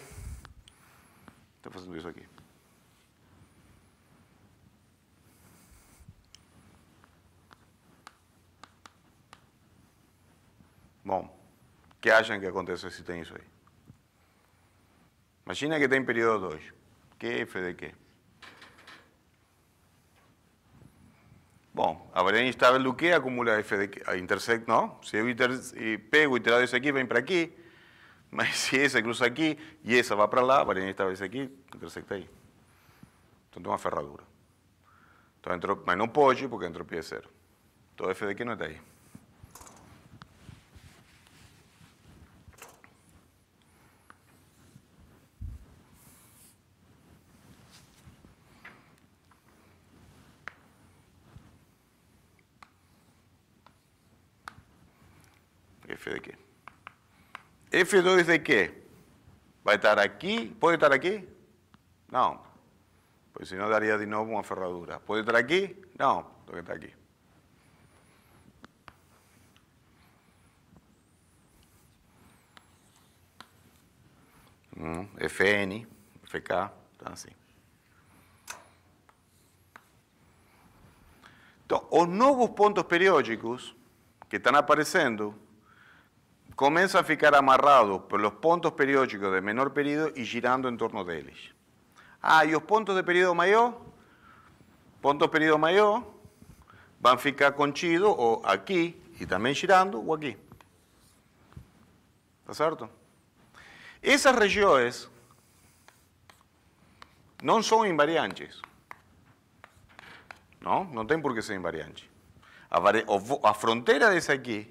estou fazendo isso aqui. Bom, que acham que acontece si tem isso aí? Imagina que tem período 2. de qué. Bom, a variante instável do que acumula qué. a intersect, ¿no? Si eu y pego o aquí isso aquí, vem para aquí. Mas *laughs* si essa cruza aquí y esa va para allá, a variante instável aquí, aquí, intersecta ahí. Entonces, una uma ferradura. Então, mas não pode, porque a cero. Todo F de qué no está ahí. F de quê? F2 de quê? Vai estar aqui? Pode estar aqui? Não. Pois senão daria de novo uma ferradura. Pode estar aqui? Não, que está aqui. Hum, FN, FK, então tá assim. Então, os novos pontos periódicos que estão aparecendo comienza a ficar amarrado por los puntos periódicos de menor periodo y girando en torno ellos. Ah, ¿y los puntos de periodo mayor? ¿Puntos de mayor? Van a ficar conchidos o aquí, y también girando o aquí. Está cierto? Esas regiones no son invariantes. No, no tienen por qué ser invariantes. A, frontera de esa aquí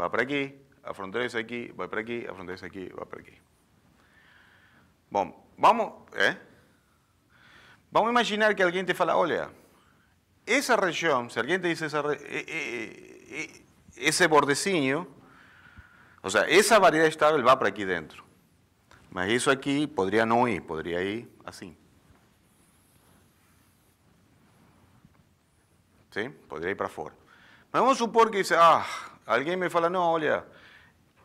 va para aquí, es aquí, va para aquí, afrontáis aquí, va para aquí. Bom, vamos, ¿eh? Vamos a imaginar que alguien te fala, olha, ah, esa región, si alguien te dice eh, eh, eh, ese bordecillo, o sea, esa variedad estable va para aquí dentro. Pero eso aquí podría no ir, podría ir así. ¿Sí? Podría ir para afuera. vamos a supor que dice, ah, alguien me fala, no, olha, ah,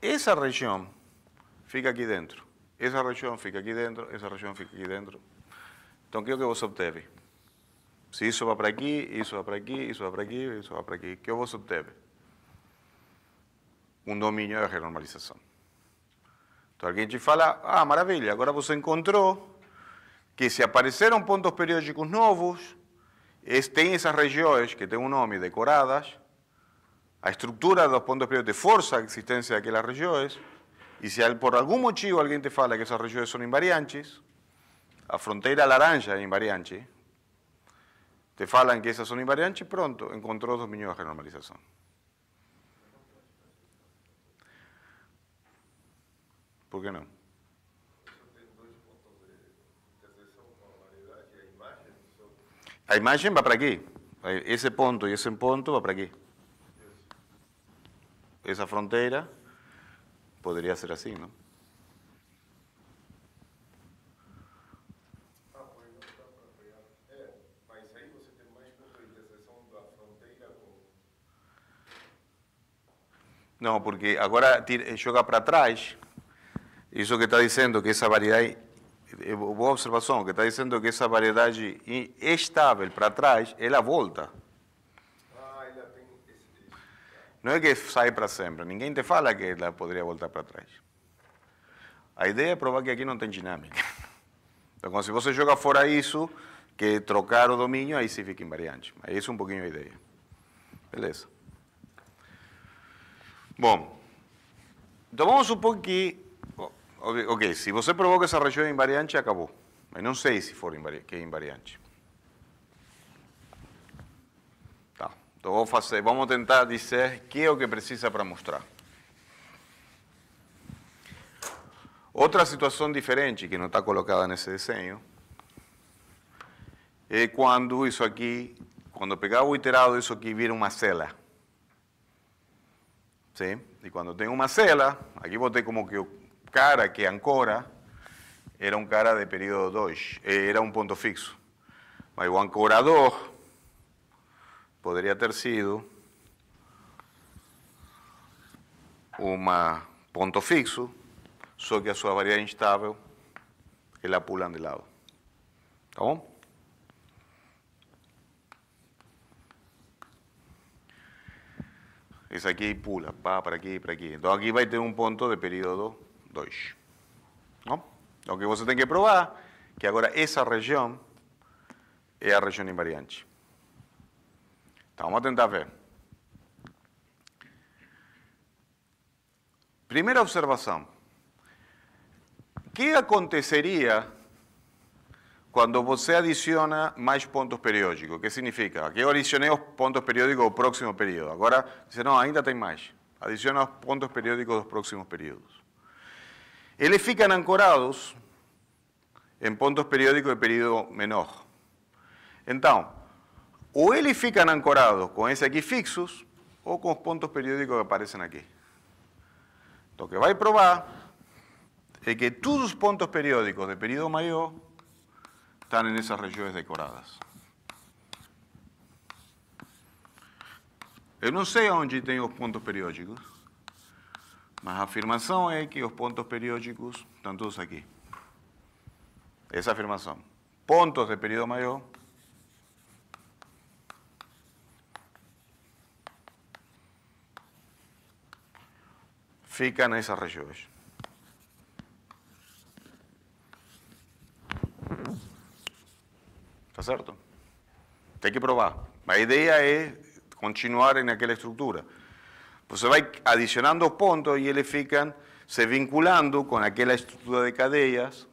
essa região fica aqui dentro, essa região fica aqui dentro, essa região fica aqui dentro. Então, é o que, que você obteve? Se isso vai para aqui, isso vai para aqui, isso vai para aqui, isso vai para aqui, é o que você obteve? Um domínio de renormalização. Então, alguém te fala, ah, maravilha, agora você encontrou que se apareceram pontos periódicos novos, tem essas regiões que têm um nome decoradas, a de los puntos previos te forza existencia de aquellas y y si por algún motivo alguien te fala que esas regiones son invariantes, a frontera laranja es invariante, te falan que esas son invariantes, pronto, encontró dos domínio de normalización. Por qué no? A imagen va para aquí, ese punto y ese punto va para aquí. esa frontera, podría ser así, ¿no? Não, porque agora jogar eh, para trás. Isso que está dizendo que essa variedade, eh, boa observação, que está dizendo que essa variedade estável para trás, ela volta. Não é que sai para sempre. Ninguém te fala que ela poderia voltar para trás. A ideia é provar que aqui não tem dinâmica. Então, quando você joga fora isso, que trocar o domínio, aí se fica invariante. é isso é um pouquinho a ideia. Beleza. Bom, então vamos supor que... Ok, se você provou que essa região é invariante, acabou. Mas não sei se for que é invariante. Então, vou fazer, vamos tentar dizer que é o que precisa para mostrar. Outra situação diferente, que não está colocada nesse desenho, é quando isso aqui, quando pegar o iterado, isso aqui vira uma cela. Sim? E quando tem uma cela, aqui botei como que o cara que ancora era um cara de período 2, eh, era um ponto fixo. Mas o ancorador podría haber sido un punto fixo, solo que a sua instable instável, la pula de lado. ¿Está es aquí y pula, va para aquí y para aquí. Entonces aquí va a tener un punto de periodo 2. ¿No? Lo que vos tenés que probar que ahora esa región es la región invariante. Calma, tentar ver. Primeira observação. O que aconteceria quando você adiciona mais pontos periódicos? O que significa? Aqui eu adicionei os pontos periódicos do próximo período. Agora, você não, ainda tem mais. Adiciona os pontos periódicos dos próximos períodos. Eles ficam ancorados em pontos periódicos de período menor. Então, o ellos fican ancorados con ese aquí fixus o con los puntos periódicos que aparecen aquí. Lo que a probar es que todos los puntos periódicos de periodo mayor están en esas regiones decoradas. Eu no sé dónde tengo los puntos periódicos, mas la afirmación es que los puntos periódicos están todos aquí. Esa afirmación. Puntos de periodo mayor... a esa regiões. Está cierto? Hay que probar. La idea es continuar en aquella estructura. Pues Se va adicionando puntos y eles ficam se vinculando con aquella estructura de cadenas.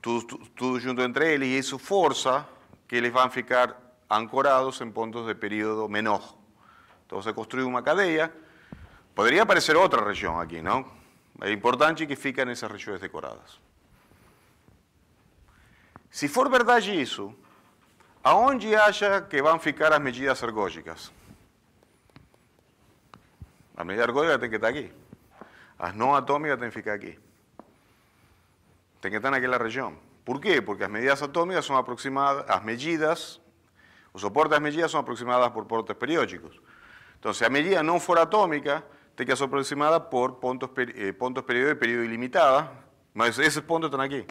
Todo junto entre Y y su fuerza que van a ficar ancorados en puntos de período menor. Entonces se construye una cadena. Podría aparecer otra región aquí, ¿no? Es importante que fiquen esas regiones decoradas. Si fuera verdad eso, ¿a dónde haya que van a ficar las medidas ergógicas? Las medidas ergógicas tienen que estar aquí. Las no atómicas tienen que estar aquí. Tienen que estar en aquella región. Por qué? Porque las medidas atómicas son aproximadas, Las medidas, soportes de las medidas son aproximadas por portes periódicos. Entonces, a medida no fuera atómica te quedas aproximada por puntos, periódicos eh, puntos periodo y periodo ilimitada. esos puntos están aquí.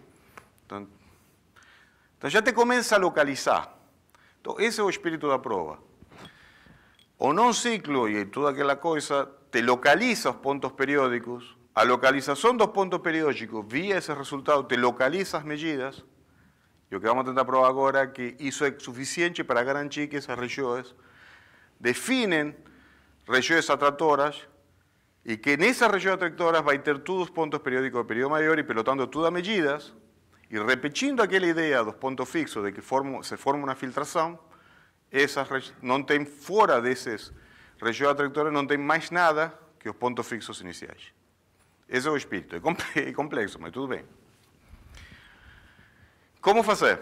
Entonces, ya te comienza a localizar. Ese es el espíritu de la prueba. O un ciclo y toda aquella cosa, te localiza los puntos periódicos. A son dos puntos periódicos vía ese resultado te localiza las medidas. lo que vamos a probar probar ahora que hizo es suficiente para gran chiques a regiones definen regiones atratoras y que en esa atractoras atractora vai ter todos os pontos periódicos de período maior e, pelotando todas medidas e repetindo aquela ideia dos pontos fixos de que formo, se forma uma filtração, essas não tem fora desses regiões atractoras não tem mais nada que os pontos fixos iniciais. Esse é o espírito. É complexo, mas tudo bem. Como fazer?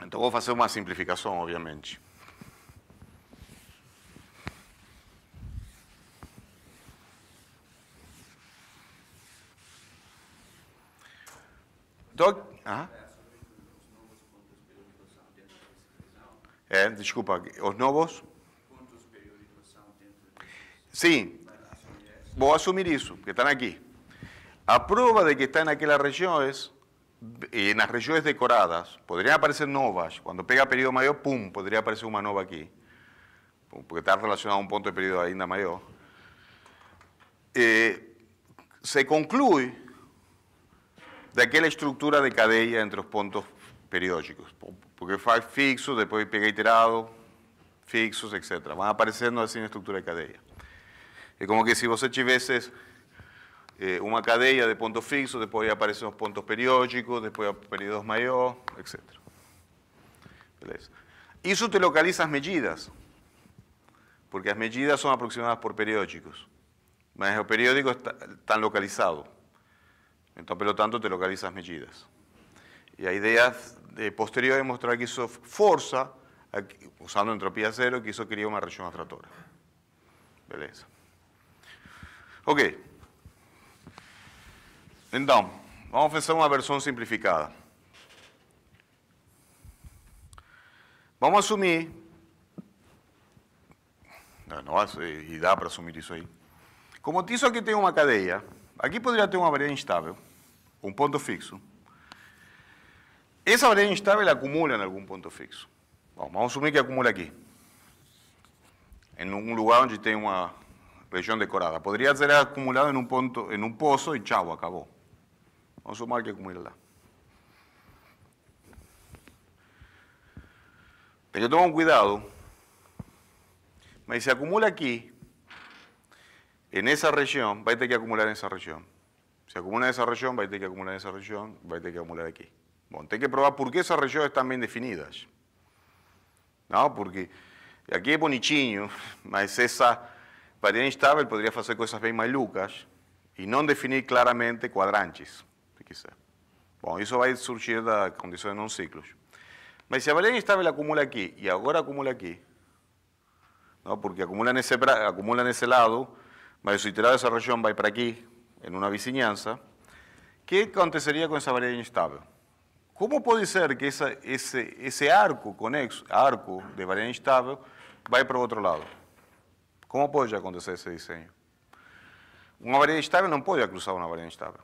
Então vou fazer uma simplificação, obviamente. ¿Dog? Ajá. ¿ah? Eh, desculpa, os novos? Sim, vou assumir isso, que están aquí A prova de que están aquí naquelas regiones en las regiones decoradas, podrían aparecer novas. cuando pega periodo mayor, pum, podría aparecer una nova aquí Porque está relacionado a um ponto de período ainda maior. Eh, se conclui de aquella estructura de cadena entre los puntos periódicos, porque fue fixo, después pega iterado, fixos, etc. apareciendo así en una estructura de cadena. Es como que si vos echiveses eh, una cadeia de puntos fixos, después aparecen los puntos periódicos, después periodos mayores, etc. Y eso te localiza las medidas, porque las medidas son aproximadas por periódicos, más periódicos periódico localizados. localizado. Entonces, por lo tanto, te localizas as y hay ideas idea de posterior mostrar que hizo fuerza usando entropía cero, que que crea una región atratora. Beleza. Ok. Entonces, vamos a hacer una versión simplificada. Vamos a no no, y da para asumir eso ahí, Como hizo que tengo una cadena, aquí podría tener una variedad instável, un punto fixo. esa variedad instável acumula en algún punto fixo. vamos vamos assumir que acumula aquí, en un lugar donde tem una región decorada. podría ser acumulado en un pozo y un pozo vamos a sumar Vamos que acumula pero yo que un cuidado, ¿me se acumula aquí en esa región, va a tener que acumular en esa región. Si acumula en esa región, va a tener que acumular en esa región, va a tener que acumular aquí. Bueno, tenés que probar por qué esas regiones están bien definidas. ¿No? Porque aquí es bonichinho, pero *laughs* esa variedad instable podría hacer cosas bien malucas y no definir claramente cuadrantes. Bueno, eso va a surgir surgir la condición de un ciclos. Pero si la variedad acumula aquí, y ahora acumula aquí, porque acumula en ese ese lado, Mas la desigualdad de região vai para aquí, en una vicinanza, ¿qué acontecería con esa variedad instável? ¿Cómo puede ser que esa, ese, ese, arco conexo, arco de variedad instável, vaya para otro lado? ¿Cómo puede acontecer ese diseño? Uma variedade instável não pode cruzar uma variedade instável.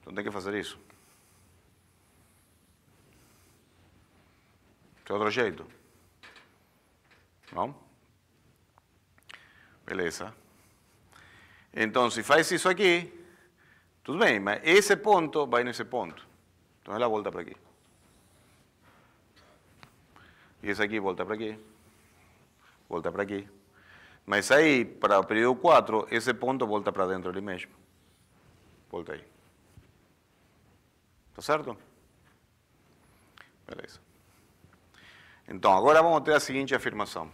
Então tem que fazer isso. Tem outro jeito. Não? Beleza. Então, se faz isso aqui, tudo bem, mas esse ponto vai nesse ponto. Então, ela é volta para aqui. E esse aqui volta para aqui. Volta para aqui. Mas aí, para o período 4, esse ponto volta para dentro ali mesmo. Volta aí. está certo? Beleza. Então, agora vamos ter a seguinte afirmação.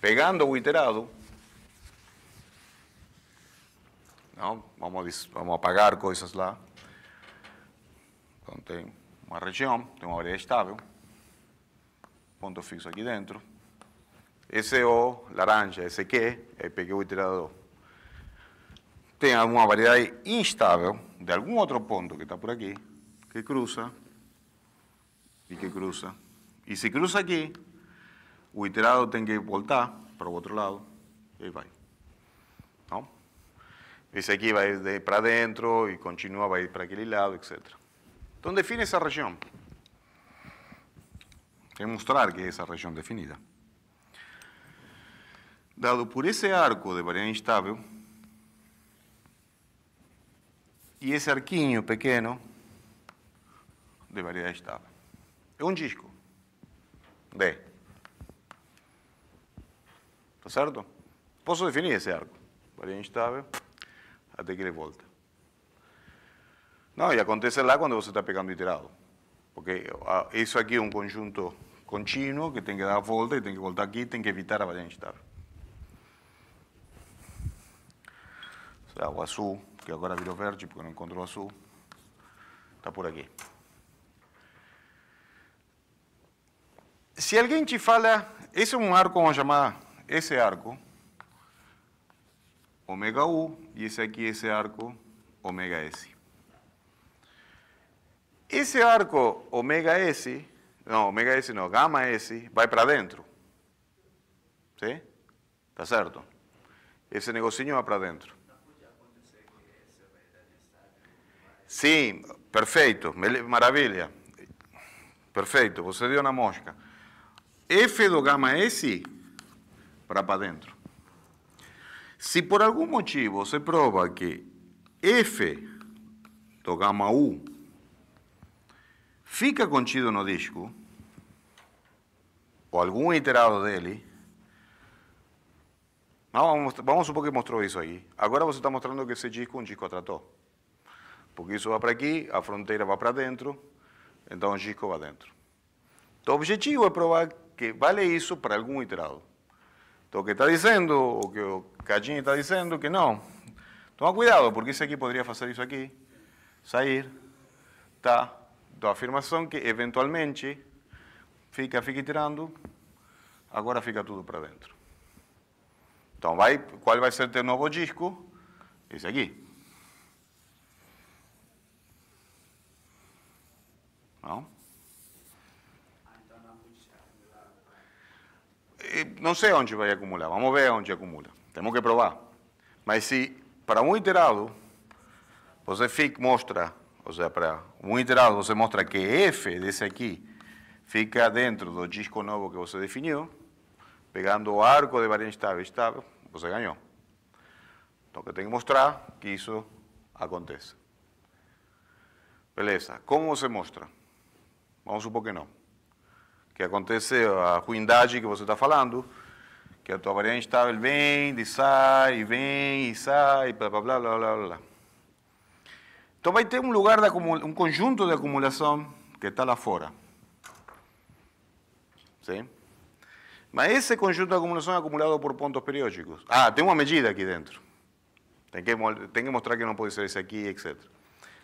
Pegando o iterado, ¿no? Vamos, vamos a pagar cosas lá. Então tem uma região, tem uma área estável, ponto fixo aqui dentro. Esse é o laranja, esse aqui é peguei o iterador. Tem alguma variedade instável de algum outro ponto que está por aqui, que cruza e que cruza. E se cruza aqui, o iterador tem que voltar para o outro lado e vai. Esse aqui vai para dentro e continua, vai para aquele lado, etc. Então, define essa região. Quer mostrar que é essa região definida. Dado por esse arco de variedade instável e esse arquinho pequeno de variedade estável. É um disco. D. Tá certo? Posso definir esse arco. Variedade instável até que ele volta. Não, e acontece lá quando você está pegando iterado. Porque ah, isso aqui é um conjunto contínuo que tem que dar a volta e tem que voltar aqui, tem que evitar a variante o azul, que agora virou verde porque não encontrou azul. Está por aqui. Se alguém te fala, esse é um arco, vamos chamar esse arco, ômega U, e esse aqui, esse arco, ômega S. Esse arco ômega S, não, ômega S não, gama S, vai para dentro. Sim? Tá certo? Esse negocinho vai para dentro. Sim, perfeito, maravilha. Perfeito, você deu na mosca. F do gama S para para dentro. Se por algum motivo você prova que F do gama U fica contido no disco, ou algum iterado dele, vamos, vamos supor que mostrou isso aí. Agora você está mostrando que esse disco um disco tratou. Porque isso vai para aqui, a fronteira vai para dentro, então o disco vai dentro. Então, o objetivo é provar que vale isso para algum iterado o que está dizendo, o que o Cachini está dizendo, que não. Toma cuidado, porque esse aqui poderia fazer isso aqui, sair, tá? Da afirmação que eventualmente fica, fica tirando agora fica tudo para dentro. Então, vai, qual vai ser teu novo disco? Esse aqui. Eh, não sei onde vai acumular, vamos ver onde acumula. Temos que provar. Mas se para um iterado você fica, mostra, ou seja, para um iterado você mostra que f desse aqui fica dentro do disco novo que você definiu, pegando o arco de variante estável estável, você ganhou. Então, que tem que mostrar que isso acontece. Beleza. Como você mostra? Vamos supor que não que acontece a ruindade que você está falando, que a tua variante estável vem, e sai, e vem, e sai, blá, blá, blá, blá, blá, Então vai ter um lugar, de um conjunto de acumulação que está lá fora. Sim? Mas esse conjunto de acumulação é acumulado por pontos periódicos. Ah, tem uma medida aqui dentro. Tem que, tem que mostrar que não pode ser esse aqui, etc.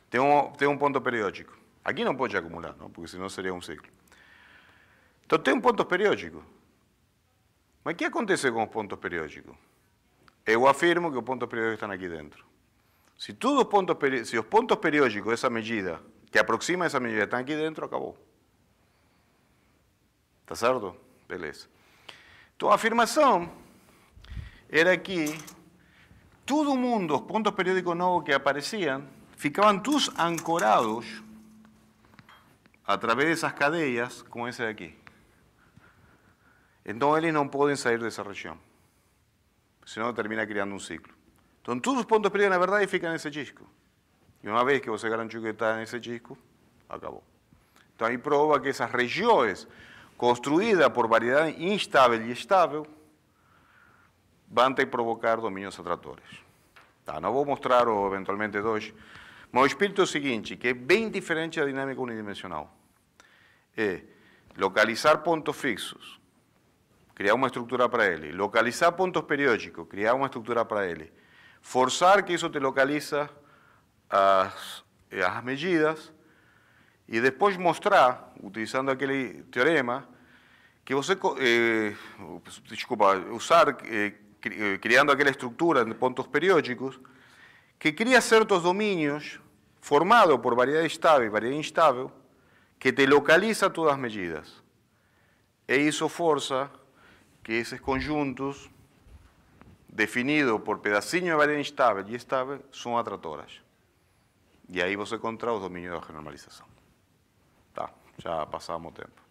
Tem um, tem um ponto periódico. Aqui não pode acumular, não? porque senão seria um ciclo. Então tem um ponto periódico. Mas o que acontece com os pontos periódicos? Eu afirmo que os pontos periódicos estão aqui dentro. Se, todos os pontos, se os pontos periódicos essa medida, que aproxima essa medida, estão aqui dentro, acabou. Tá certo? Beleza. Então a afirmação era que todo mundo, os pontos periódicos novos que apareciam, ficavam todos ancorados através dessas cadeias com esse daqui. Então eles não podem sair dessa região, senão termina criando um ciclo. Então todos os pontos perdem na verdade ficam nesse disco. E uma vez que você garantiu que está nesse disco, acabou. Então aí prova que essas regiões construídas por variedade instável e estável vão ter provocar domínios atratores. Tá, não vou mostrar ou eventualmente dois, mas o espírito é o seguinte, que é bem diferente da dinâmica unidimensional. É localizar pontos fixos crear una estructura para él, Localizar puntos periódicos, crear una estructura para él, forzar que eso te localiza las las medidas y después mostrar, utilizando aquel teorema, que vos, eh, usar, eh, eh, creando aquella estructura de puntos periódicos, que crea ciertos dominios formados por variedad estable y variedad instable, que te localiza todas las medidas. E hizo fuerza que esses conjuntos definidos por pedacinho de variedade instável e estável são atratoras. E aí você encontra os domínios da renormalização. Tá, já passamos o tempo.